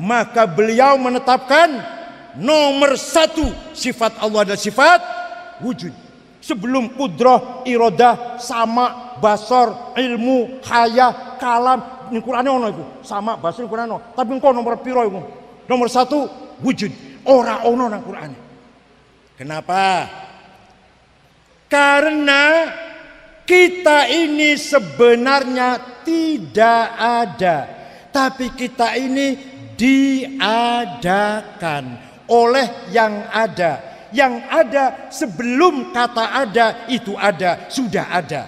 maka beliau menetapkan nomor satu sifat Allah adalah sifat wujud sebelum kudroh irodah sama basor ilmu haya, kalam ini ono itu sama basor Quran tapi engkau nomor piro itu nomor satu wujud ora ono nang Quran kenapa karena kita ini sebenarnya tidak ada, tapi kita ini diadakan oleh yang ada. Yang ada sebelum kata ada itu ada, sudah ada.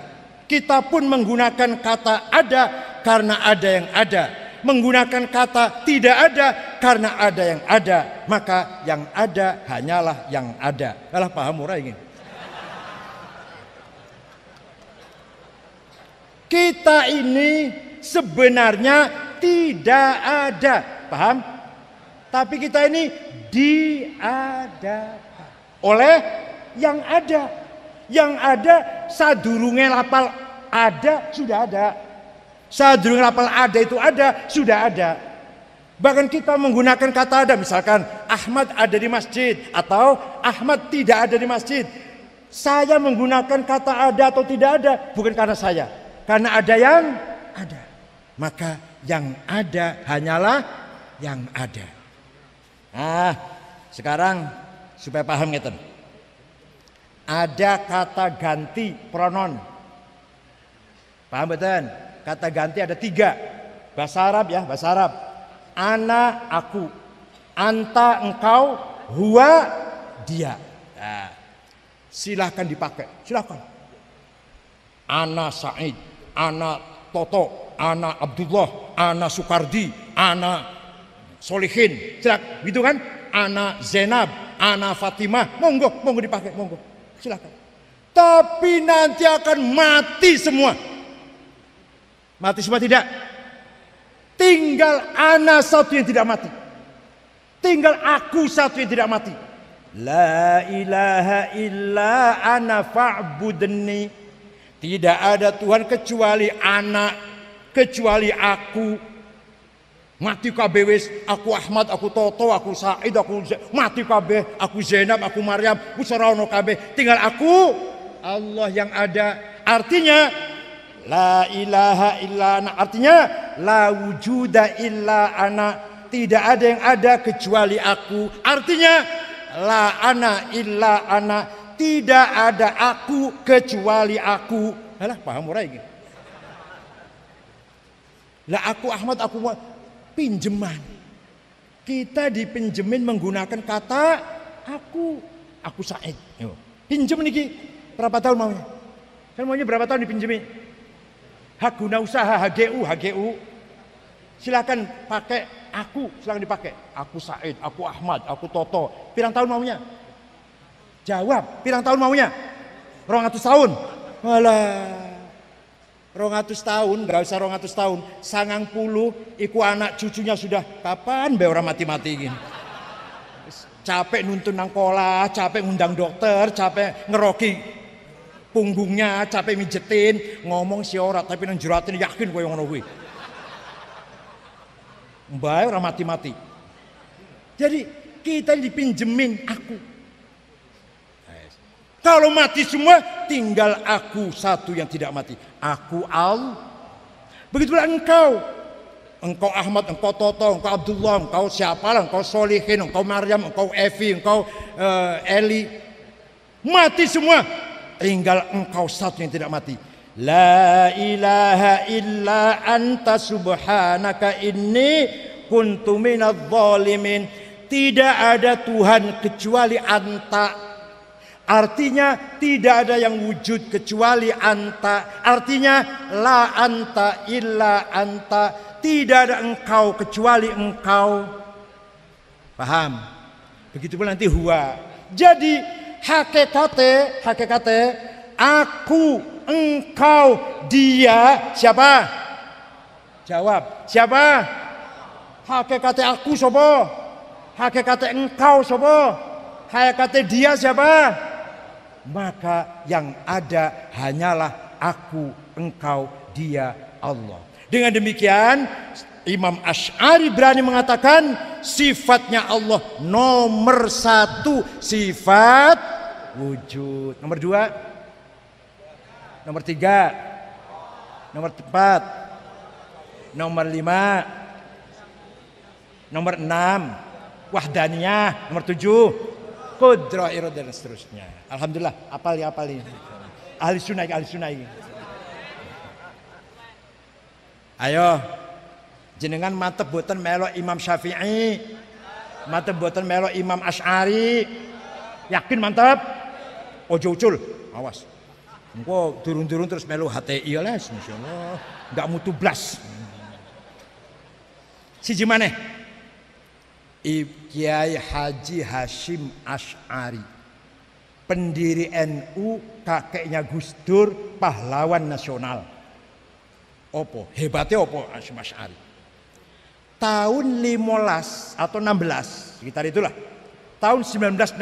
Kita pun menggunakan kata ada karena ada yang ada. Menggunakan kata tidak ada karena ada yang ada. Maka yang ada hanyalah yang ada. Alah paham murah ini. Kita ini sebenarnya tidak ada, paham? Tapi kita ini diadakan oleh yang ada. Yang ada sadurunge lapal ada sudah ada. Sadurunge lapal ada itu ada sudah ada. Bahkan kita menggunakan kata ada misalkan Ahmad ada di masjid atau Ahmad tidak ada di masjid. Saya menggunakan kata ada atau tidak ada bukan karena saya, karena ada yang ada. Maka yang ada hanyalah yang ada. Ah, sekarang supaya paham ngeten. Ada kata ganti pronon. Paham betul? Kata ganti ada tiga. Bahasa Arab ya, bahasa Arab. Ana, aku. Anta, engkau. Hua, dia. Nah, silahkan dipakai, silahkan. Ana Said anak Toto, anak Abdullah, anak Sukardi, anak Solihin, silak, gitu kan? Anak Zainab, anak Fatimah, monggo, monggo dipakai, monggo, silakan. Tapi nanti akan mati semua. Mati semua tidak? Tinggal anak satu yang tidak mati. Tinggal aku satu yang tidak mati. La ilaha illa ana fa'budni. Tidak ada Tuhan kecuali anak, kecuali aku. Mati kabewis, wes, aku Ahmad, aku Toto, aku Said, aku Z mati kabe, aku Zainab, aku Maryam, aku Sarawono kabe. Tinggal aku, Allah yang ada. Artinya La ilaha illa anak. Artinya la wujuda illa anak. Tidak ada yang ada kecuali aku. Artinya la ana illa anak. Tidak ada aku kecuali aku. Alah, paham orang ini. Lah aku Ahmad aku pinjeman. Kita dipinjemin menggunakan kata aku. Aku Said. Yo. Pinjem niki berapa tahun mau? Kan maunya berapa tahun dipinjemin? Hak guna usaha HGU, HGU. Silakan pakai aku, silakan dipakai. Aku Said, aku Ahmad, aku Toto. Pirang tahun maunya? Jawab, pirang tahun maunya? Rong atus tahun. Malah. Rong atus tahun, gak usah rong atus tahun. Sangang puluh, iku anak cucunya sudah. Kapan be orang mati-mati gini? Capek nuntun nangkola, capek ngundang dokter, capek ngeroki punggungnya capek mijetin ngomong si orang tapi nang juratin yakin gue yang kuwi mbak orang mati-mati jadi kita dipinjemin aku kalau mati semua, tinggal aku satu yang tidak mati. Aku Al. Begitulah engkau. Engkau Ahmad, engkau Toto, engkau Abdullah, engkau siapalah, engkau Solihin, engkau Maryam, engkau Evi, engkau uh, Eli. Mati semua. Tinggal engkau satu yang tidak mati. La ilaha illa anta subhanaka inni kuntu minadh Tidak ada Tuhan kecuali anta Artinya tidak ada yang wujud kecuali anta. Artinya la anta illa anta. Tidak ada engkau kecuali engkau. Paham? Begitu pun nanti huwa. Jadi hakikate, hakikate aku, engkau, dia, siapa? Jawab. Siapa? Hakikate aku sobo. Hakikate engkau sobo. Hakikate dia siapa? maka yang ada hanyalah aku, engkau, dia, Allah. Dengan demikian, Imam Ash'ari berani mengatakan sifatnya Allah nomor satu sifat wujud. Nomor dua, nomor tiga, nomor empat, nomor lima, nomor enam, wahdaniyah, nomor tujuh, kudro irod dan seterusnya. Alhamdulillah, apal ya apal ini. Ahli sunnah, ahli sunnah. Ayo, jenengan mata buatan melo Imam Syafi'i, mata buatan melo Imam Ash'ari. Yakin mantap? Ojo oh, ucul, awas. Engko turun-turun terus melu HTI lah, masya Allah. mutu blas. Si gimana? Kiai Haji Hashim Ash'ari pendiri NU kakeknya Gus Dur pahlawan nasional opo hebatnya opo Hashim Ash'ari tahun 15 atau 16 sekitar itulah tahun 1916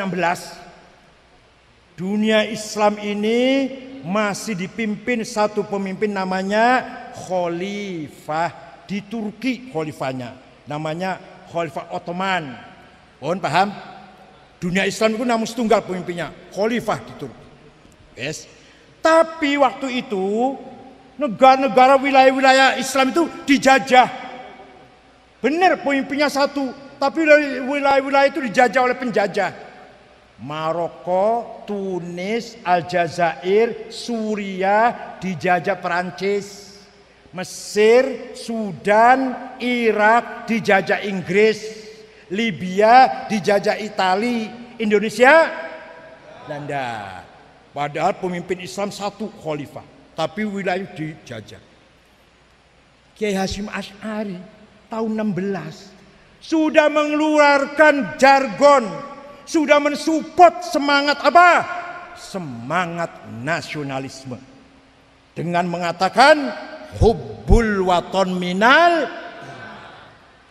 dunia Islam ini masih dipimpin satu pemimpin namanya Khalifah di Turki khalifahnya namanya Khalifah Ottoman. pohon paham? Dunia Islam itu namun setunggal pemimpinnya, Khalifah di Turki. Yes. Tapi waktu itu negara-negara wilayah-wilayah Islam itu dijajah. Benar pemimpinnya satu, tapi wilayah-wilayah itu dijajah oleh penjajah. Maroko, Tunis, Aljazair, Suriah dijajah Perancis. Mesir, Sudan, Irak dijajah Inggris, Libya dijajah Itali, Indonesia Belanda. Padahal pemimpin Islam satu khalifah, tapi wilayah dijajah. Kiai Hasyim Ash'ari tahun 16 sudah mengeluarkan jargon, sudah mensupport semangat apa? Semangat nasionalisme. Dengan mengatakan hubbul waton minal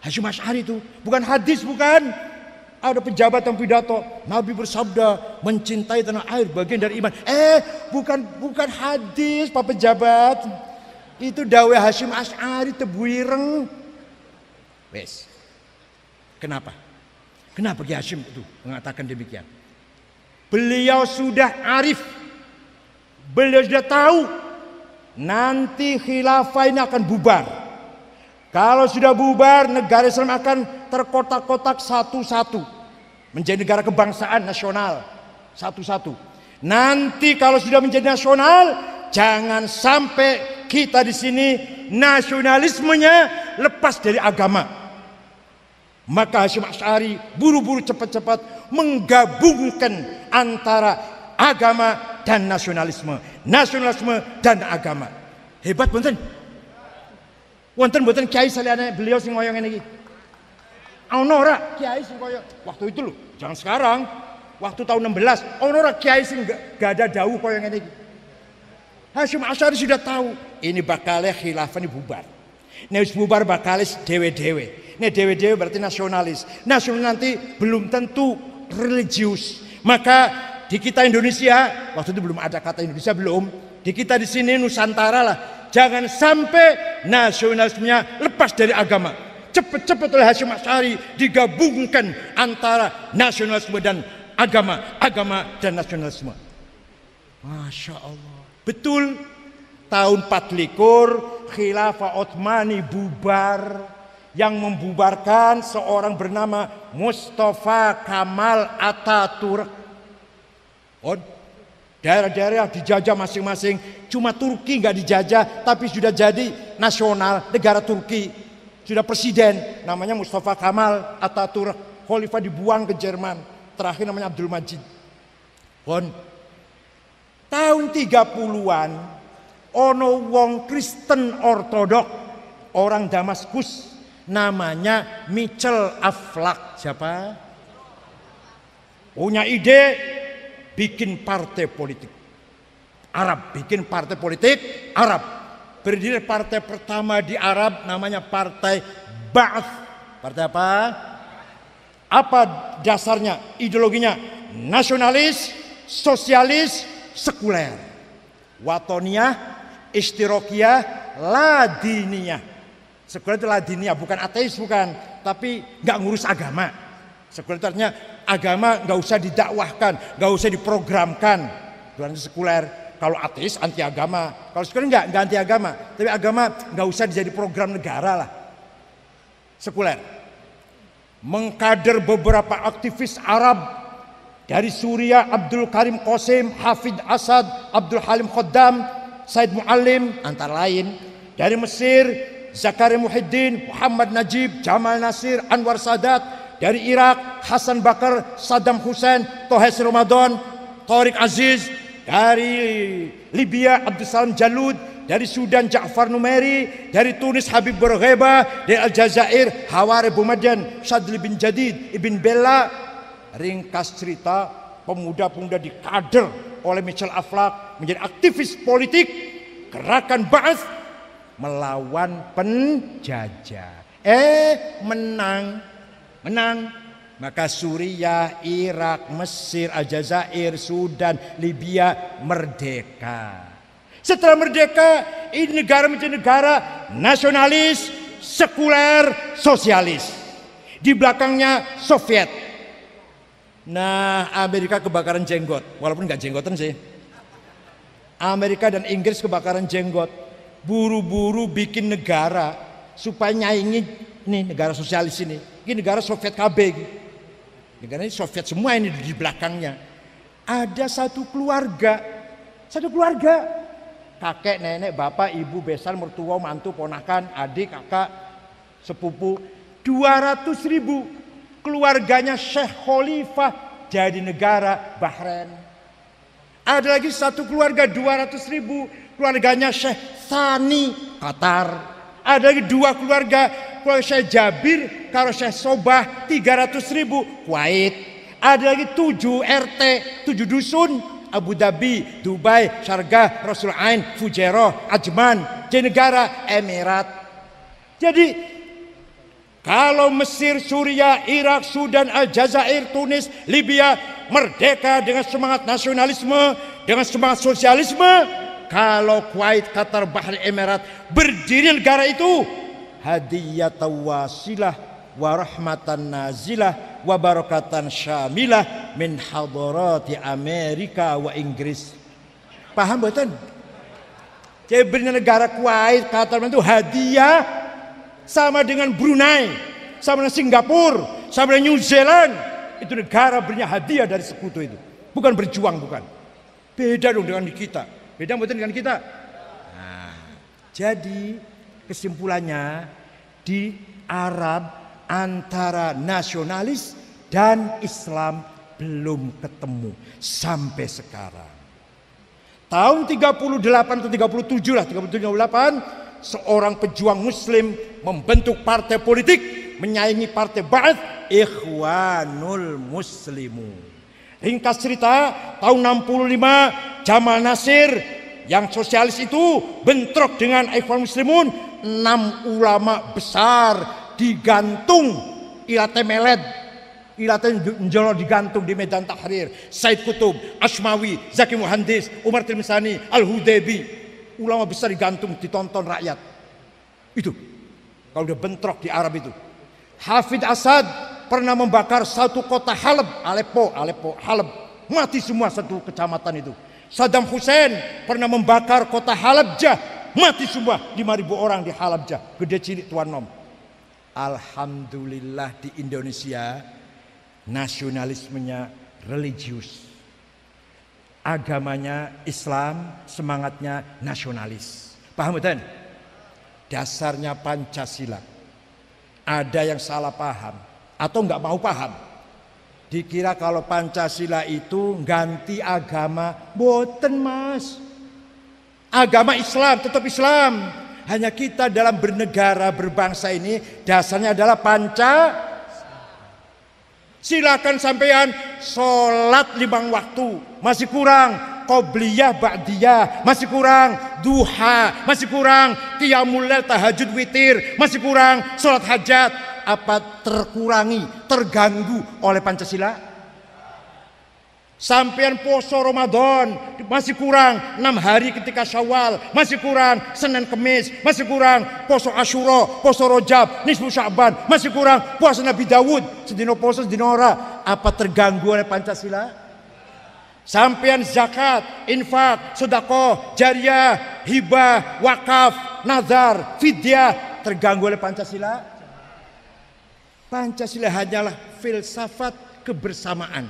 Hasyim Asy'ari itu bukan hadis bukan ada pejabat yang pidato Nabi bersabda mencintai tanah air bagian dari iman eh bukan bukan hadis Pak pejabat itu dawe Hasyim Asy'ari tebuireng wes kenapa kenapa Ki Hasyim itu mengatakan demikian beliau sudah arif beliau sudah tahu Nanti khilafah ini akan bubar. Kalau sudah bubar, negara Islam akan terkotak-kotak satu-satu. Menjadi negara kebangsaan nasional. Satu-satu. Nanti kalau sudah menjadi nasional, jangan sampai kita di sini nasionalismenya lepas dari agama. Maka Hashim Ash'ari buru-buru cepat-cepat menggabungkan antara agama dan nasionalisme, nasionalisme dan agama. Hebat bukan? Wonten bukan kiai saliane beliau sing ngoyong ini. Ono kiai sing koyo waktu itu loh, jangan sekarang. Waktu tahun 16, onora ora kiai sing gak, ada dawuh koyo ngene iki. Hasyim Asyari sudah tahu ini bakalnya khilafah ini bubar. Nek wis bubar bakalis dewe-dewe. Nek dewe-dewe berarti nasionalis. Nasional nanti belum tentu religius. Maka di kita Indonesia, waktu itu belum ada kata Indonesia belum, di kita di sini Nusantara lah. Jangan sampai nasionalismenya lepas dari agama. Cepat-cepat oleh Hasyim Asyari digabungkan antara nasionalisme dan agama, agama dan nasionalisme. Masya Allah. Betul, tahun 44 khilafah Otmani bubar yang membubarkan seorang bernama Mustafa Kamal Ataturk Oh, daerah-daerah dijajah masing-masing. Cuma Turki nggak dijajah, tapi sudah jadi nasional negara Turki. Sudah presiden, namanya Mustafa Kamal Atatürk. Khalifah dibuang ke Jerman. Terakhir namanya Abdul Majid. Bon. Tahun 30-an, ono wong Kristen Ortodok, orang Damaskus, namanya Michel Aflak. Siapa? Punya ide bikin partai politik Arab, bikin partai politik Arab. Berdiri partai pertama di Arab namanya Partai Ba'ath. Partai apa? Apa dasarnya, ideologinya? Nasionalis, sosialis, sekuler. Watonia, istirokia, ladinia. Sekuler itu ladinia, bukan ateis bukan. Tapi nggak ngurus agama. Sekuler artinya agama nggak usah didakwahkan, nggak usah diprogramkan. Tuhan sekuler. Kalau ateis anti agama, kalau sekuler nggak anti agama, tapi agama nggak usah jadi program negara lah. Sekuler. Mengkader beberapa aktivis Arab dari Suriah Abdul Karim Qasim, Hafid Asad, Abdul Halim Khodam, Said Muallim antara lain. Dari Mesir Zakaria Muhyiddin, Muhammad Najib, Jamal Nasir, Anwar Sadat, dari Irak, Hasan Bakar, Saddam Hussein, Tohes Ramadan, Tariq Aziz. Dari Libya, Salam Jalud. Dari Sudan, Ja'far Numeri. Dari Tunis, Habib Burgheba. Dari Aljazair, Hawari Bumadjan, Sadli bin Jadid, Ibn Bella. Ringkas cerita pemuda-pemuda dikader oleh Michel Aflak menjadi aktivis politik gerakan Ba'ath melawan penjajah. Eh menang menang maka Suriah, Irak, Mesir, Aljazair, Sudan, Libya merdeka. Setelah merdeka, ini negara menjadi negara nasionalis, sekuler, sosialis. Di belakangnya Soviet. Nah, Amerika kebakaran jenggot, walaupun nggak jenggotan sih. Amerika dan Inggris kebakaran jenggot, buru-buru bikin negara supaya nyaingi nih negara sosialis ini ini negara Soviet KB. Negara ini Soviet semua ini di belakangnya. Ada satu keluarga, satu keluarga. Kakek, nenek, bapak, ibu, besan, mertua, mantu, ponakan, adik, kakak, sepupu. 200 ribu keluarganya Syekh Khalifah jadi negara Bahrain. Ada lagi satu keluarga 200 ribu keluarganya Syekh Sani Qatar. Ada lagi dua keluarga, kalau saya Jabir, kalau saya Sobah 300 ribu, Kuwait. Ada lagi 7 RT, tujuh dusun, Abu Dhabi, Dubai, Syargah, Rasul Ain, Fujero, Ajman, Jenegara, Emirat. Jadi kalau Mesir, Suriah, Irak, Sudan, Aljazair, Tunis, Libya merdeka dengan semangat nasionalisme, dengan semangat sosialisme, kalau Kuwait, Qatar, Bahrain, Emirat berdiri negara itu hadiah tawasilah warahmatan rahmatan nazilah wa barakatan syamilah min hadarati Amerika wa Inggris. Paham buatan? Jadi berdiri negara Kuwait, Qatar itu hadiah sama dengan Brunei, sama dengan Singapura, sama dengan New Zealand. Itu negara berinya hadiah dari sekutu itu. Bukan berjuang, bukan. Beda dong dengan kita. Beda mboten dengan kita? Nah, jadi kesimpulannya di Arab antara nasionalis dan Islam belum ketemu sampai sekarang. Tahun 38 atau 37 lah, 37 38 seorang pejuang muslim membentuk partai politik menyaingi partai Ba'ath Ikhwanul Muslimun. Ringkas cerita, tahun 65 Jamal Nasir yang sosialis itu bentrok dengan Ikhwan Muslimun. Enam ulama besar digantung Ilate Meled. Ilate Njolo digantung di Medan Tahrir. Said Kutub, Asmawi, Zaki Muhandis, Umar Tirmisani, Al-Hudebi. Ulama besar digantung, ditonton rakyat. Itu. Kalau udah bentrok di Arab itu. Hafid Asad pernah membakar satu kota Halep Aleppo, Aleppo, Halep Mati semua satu kecamatan itu. Saddam Hussein pernah membakar kota Halabja, mati semua 5000 orang di Halabja, gede cilik tuan nom. Alhamdulillah di Indonesia nasionalismenya religius. Agamanya Islam, semangatnya nasionalis. Paham betul? Dasarnya Pancasila. Ada yang salah paham atau nggak mau paham. Dikira kalau Pancasila itu ganti agama, boten mas. Agama Islam tetap Islam. Hanya kita dalam bernegara berbangsa ini dasarnya adalah panca. Silakan sampean sholat limang waktu masih kurang qobliyah ba'diyah masih kurang duha masih kurang qiyamul tahajud witir masih kurang sholat hajat apa terkurangi, terganggu oleh Pancasila? Sampian poso Ramadan masih kurang enam hari ketika Syawal, masih kurang Senin Kemis, masih kurang poso Asyura, poso Rojab, Nisfu Sya'ban, masih kurang puasa Nabi Dawud, sedino poso sedino ora. Apa terganggu oleh Pancasila? Sampian zakat, infak, sedekah, jariah, hibah, wakaf, nazar, fidyah terganggu oleh Pancasila? Pancasila hanyalah filsafat kebersamaan.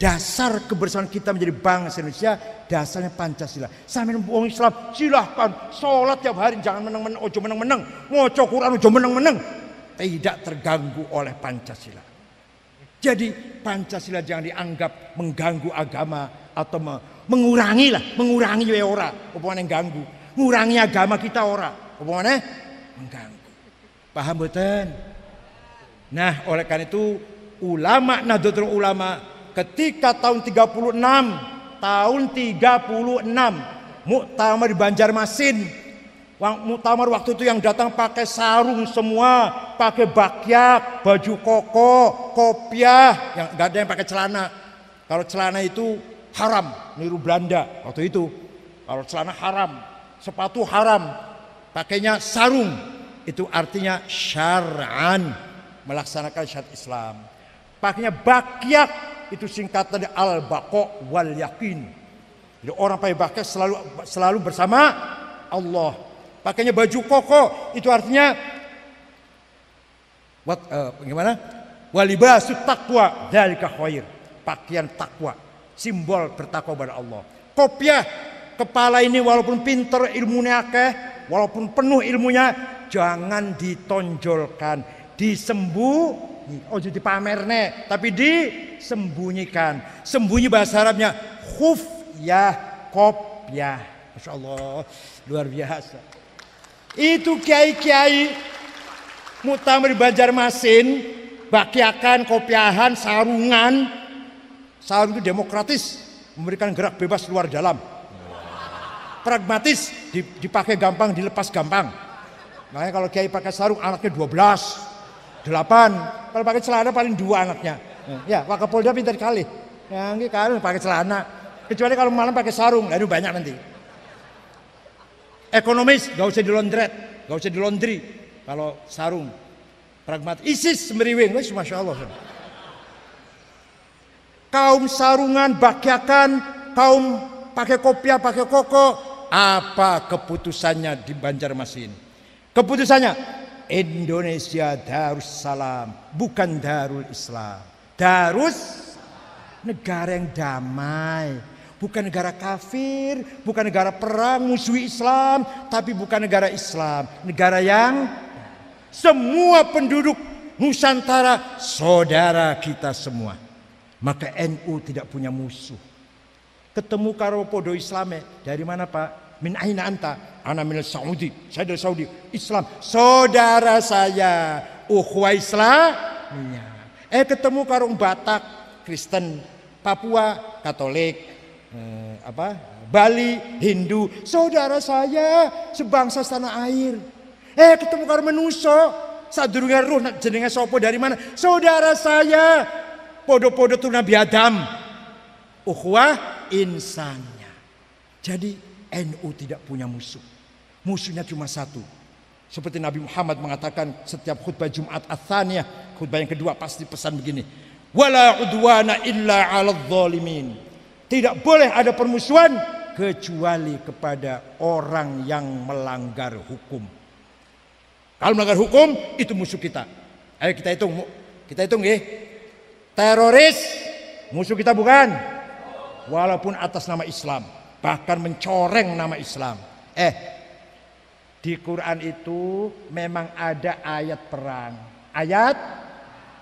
Dasar kebersamaan kita menjadi bangsa Indonesia dasarnya Pancasila. Sambil wong Islam silahkan sholat tiap hari jangan menang-menang, ojo menang-menang, mau Quran ojo menang-menang. Tidak terganggu oleh Pancasila. Jadi Pancasila jangan dianggap mengganggu agama atau mengurangi lah, mengurangi ya ora, yang ganggu. mengurangi agama kita ora, apa mengganggu. Paham betul? Nah, oleh karena itu ulama Nahdlatul Ulama ketika tahun 36 tahun 36 Muktamar Banjarmasin Muktamar waktu itu yang datang pakai sarung semua, pakai bakyak, baju koko, kopiah, yang gak ada yang pakai celana. Kalau celana itu haram, niru Belanda waktu itu. Kalau celana haram, sepatu haram, pakainya sarung. Itu artinya syar'an melaksanakan syariat Islam. Pakainya bakiak itu singkatan dari al baqo wal yakin. Jadi orang pakai bakiak selalu selalu bersama Allah. Pakainya baju koko itu artinya what, uh, eh, gimana? Walibasu takwa dari khair. Pakaian takwa, simbol bertakwa kepada Allah. Kopiah kepala ini walaupun pinter ilmunya akeh, walaupun penuh ilmunya jangan ditonjolkan disembuh oh jadi pamer pamerne tapi disembunyikan sembunyi bahasa Arabnya ya kop ya Masya Allah luar biasa itu kiai-kiai mutamir Banjarmasin bakiakan kopiahan sarungan sarung itu demokratis memberikan gerak bebas luar dalam pragmatis dipakai gampang dilepas gampang makanya kalau kiai pakai sarung anaknya 12 Delapan. Kalau pakai celana paling dua anaknya. Ya, Wakapolda pintar kali. Yang kan pakai celana. Kecuali kalau malam pakai sarung, lalu banyak nanti. Ekonomis gak usah dilondret, gak usah dilondri kalau sarung. Pragmat ISIS meriwing wes masya Allah. Kaum sarungan, bakyakan, kaum pakai kopiah, pakai koko, apa keputusannya di Banjarmasin? Keputusannya Indonesia Darussalam, bukan Darul Islam. Darus negara yang damai, bukan negara kafir, bukan negara perang musuh Islam, tapi bukan negara Islam, negara yang semua penduduk Nusantara saudara kita semua. Maka NU tidak punya musuh. Ketemu karo podo Islame dari mana Pak? Min aina anta? Ana min Saudi. Saya dari Saudi. Islam. Saudara saya. Ukhwa Islamiyah. Eh ketemu karung Batak, Kristen, Papua, Katolik, eh, apa? Bali, Hindu, saudara saya sebangsa tanah air. Eh ketemu karung menuso, sadurunge ruh jenenge sopo dari mana? Saudara saya podo-podo tuh Nabi Adam. Ukhwah insannya. Jadi NU tidak punya musuh. Musuhnya cuma satu. Seperti Nabi Muhammad mengatakan setiap khutbah Jumat Athaniyah, khutbah yang kedua pasti pesan begini. Wala udwana illa ala zalimin. Tidak boleh ada permusuhan kecuali kepada orang yang melanggar hukum. Kalau melanggar hukum itu musuh kita. Ayo kita hitung, kita hitung ya. Teroris musuh kita bukan? Walaupun atas nama Islam bahkan mencoreng nama Islam. Eh, di Quran itu memang ada ayat perang. Ayat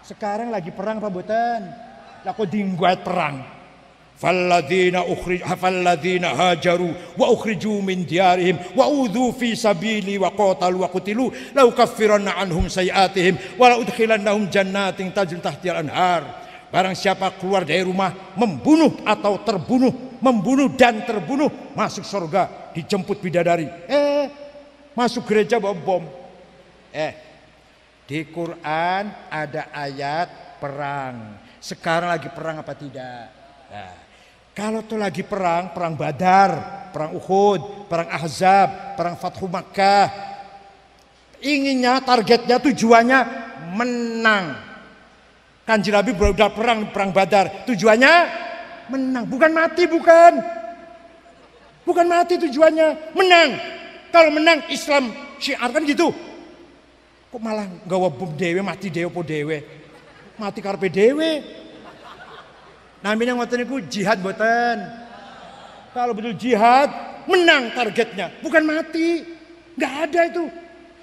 sekarang lagi perang apa bukan? Laku dingguat perang. Falladina ukhrij falladina hajaru wa ukhriju min diarihim wa udhu fi sabili wa qatal wa qutilu la ukaffiranna anhum sayiatihim wa la udkhilannahum jannatin tajri tahtiha anhar Barang siapa keluar dari rumah membunuh atau terbunuh membunuh dan terbunuh masuk surga dijemput bidadari eh masuk gereja bawa bom eh di Quran ada ayat perang sekarang lagi perang apa tidak nah, kalau tuh lagi perang perang Badar perang Uhud perang Ahzab perang Fathu Makkah inginnya targetnya tujuannya menang Kanji Nabi berudah perang perang Badar tujuannya menang. Bukan mati, bukan. Bukan mati tujuannya, menang. Kalau menang Islam syiar kan gitu. Kok malah gawa bom dewe, mati dewe po dewe. Mati karpe dewe. Namanya ngoten niku jihad boten. Kalau betul jihad, menang targetnya, bukan mati. Gak ada itu.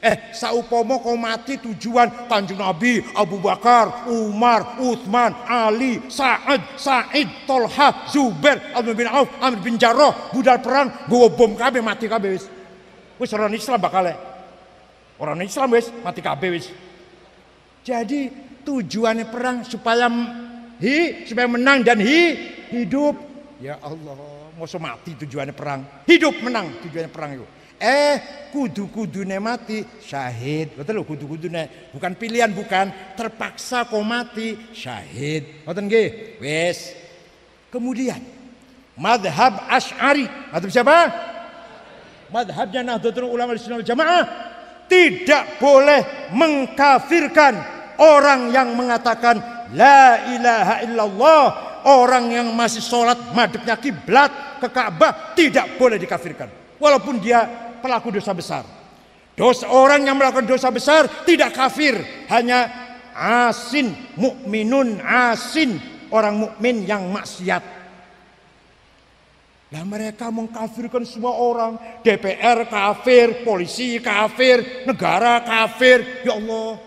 Eh, saupomo kau mati tujuan Kanjeng Nabi, Abu Bakar, Umar, Uthman, Ali, Sa'ad, Sa'id, Tolha, Zubair, al bin Auf, Amir bin Jarrah, budal perang, bawa bom kabe mati kabe wis. Wis orang Islam bakal ya. Orang Islam wis mati kabe wis. Jadi tujuannya perang supaya hi supaya menang dan hi hidup. Ya Allah, mau mati tujuannya perang. Hidup menang tujuannya perang itu. Eh kudu-kudune mati syahid. Betul kudu-kudune. Bukan pilihan bukan. Terpaksa kau mati syahid. Betul nggih. wes Kemudian madhab ashari Madhab siapa? Madhabnya Nahdlatul Ulama Islam Jamaah tidak boleh mengkafirkan orang yang mengatakan la ilaha illallah orang yang masih sholat madhabnya kiblat ke Ka'bah tidak boleh dikafirkan walaupun dia pelaku dosa besar. Dosa orang yang melakukan dosa besar tidak kafir, hanya asin, mukminun asin, orang mukmin yang maksiat. Nah mereka mengkafirkan semua orang. DPR kafir, polisi kafir, negara kafir. Ya Allah,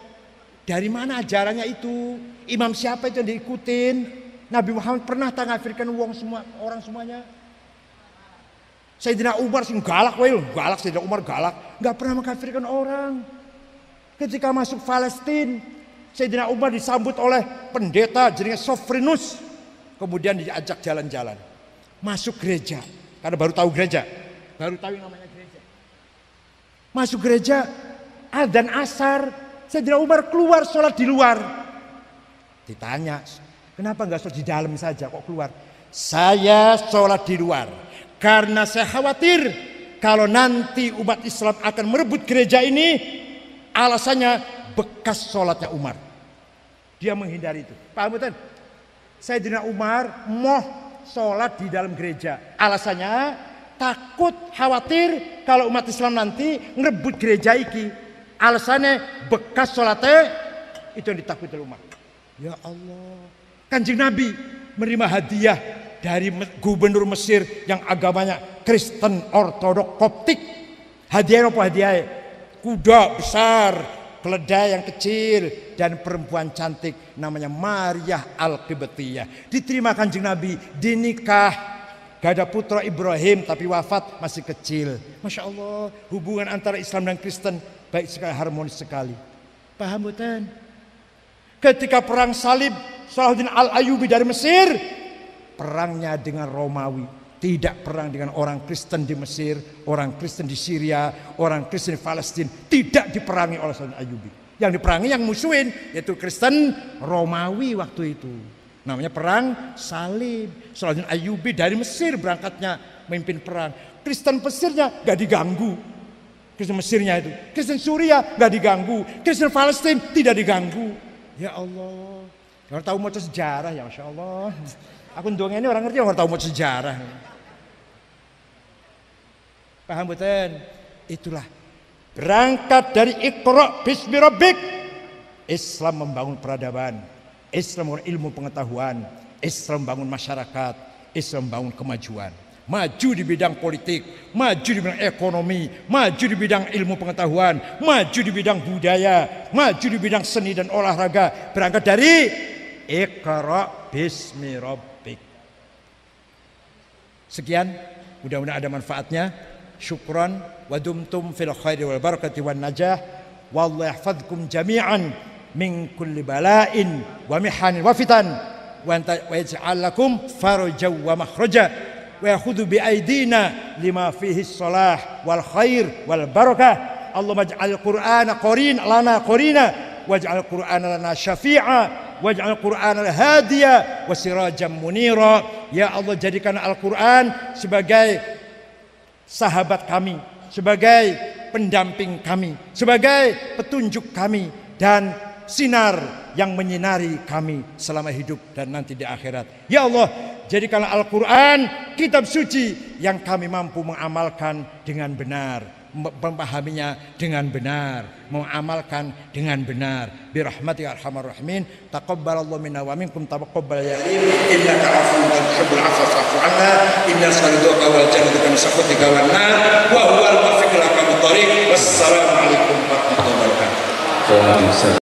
dari mana ajarannya itu? Imam siapa itu yang diikutin? Nabi Muhammad pernah tak kafirkan uang semua, orang semuanya? Sayyidina Umar sing galak wae galak Sayyidina Umar galak, Enggak pernah mengkafirkan orang. Ketika masuk Palestina, Sayyidina Umar disambut oleh pendeta jenenge Sofrinus. Kemudian diajak jalan-jalan. Masuk gereja, karena baru tahu gereja. Baru tahu yang namanya gereja. Masuk gereja, adzan asar, Sayyidina Umar keluar sholat di luar. Ditanya, kenapa enggak sholat di dalam saja kok keluar? Saya sholat di luar. Karena saya khawatir kalau nanti umat Islam akan merebut gereja ini, alasannya bekas sholatnya Umar. Dia menghindari itu. Paham saya Sayyidina Umar moh sholat di dalam gereja. Alasannya takut, khawatir kalau umat Islam nanti merebut gereja ini, Alasannya bekas sholatnya itu yang ditakuti Umar. Ya Allah. Kanjeng Nabi menerima hadiah dari gubernur Mesir yang agamanya Kristen Ortodok Koptik. Hadiah apa hadiah? Kuda besar, keledai yang kecil, dan perempuan cantik namanya Maria al -Qibetiyah. Diterima kanjeng Nabi, dinikah. Gak ada putra Ibrahim tapi wafat masih kecil. Masya Allah hubungan antara Islam dan Kristen baik sekali harmonis sekali. Paham bukan? Ketika perang salib Salahuddin Al-Ayubi dari Mesir perangnya dengan Romawi, tidak perang dengan orang Kristen di Mesir, orang Kristen di Syria, orang Kristen di Palestina, tidak diperangi oleh Sultan Ayubi. Yang diperangi yang musuhin yaitu Kristen Romawi waktu itu. Namanya perang salib. Sultan Ayubi dari Mesir berangkatnya memimpin perang. Kristen Mesirnya gak diganggu. Kristen Mesirnya itu. Kristen Suria gak diganggu. Kristen Palestina tidak diganggu. Ya Allah. Kalau tahu mau sejarah ya Masya Allah. Aku ini orang ngerti orang tahu mau sejarah. Paham betul? Itulah berangkat dari Iqra bismi rabbik. Islam membangun peradaban, Islam membangun ilmu pengetahuan, Islam membangun masyarakat, Islam membangun kemajuan. Maju di bidang politik, maju di bidang ekonomi, maju di bidang ilmu pengetahuan, maju di bidang budaya, maju di bidang seni dan olahraga. Berangkat dari Iqra bismi rabbik. Sekian, mudah-mudahan ada manfaatnya. Syukran wa dumtum fil khairi wal barakati wan najah. Wallahu yahfadkum jami'an min kulli bala'in wa mihanin wa fitan wa yaj'al farajan wa makhraja wa yakhudhu bi aydina lima fihi salah wal khair wal barakah Allahumma ij'al qur'ana qarin lana qarina waj'al qur'ana lana syafi'a Waj'al Qur'an al-hadiya wa sirajan munira. Ya Allah jadikan Al-Qur'an sebagai sahabat kami, sebagai pendamping kami, sebagai petunjuk kami dan sinar yang menyinari kami selama hidup dan nanti di akhirat. Ya Allah, jadikanlah Al-Qur'an kitab suci yang kami mampu mengamalkan dengan benar memahaminya dengan benar, mengamalkan dengan benar. Bi rahmati ya arhamar rahimin, taqabbalallahu minna wa minkum taqabbal ya innaka afuwwun tuhibbul afwa fa'fu anna inna saridaka awal jannata kama sakhutika wan wa huwal muwaffiq lakum tariq. Wassalamu alaikum warahmatullahi wabarakatuh.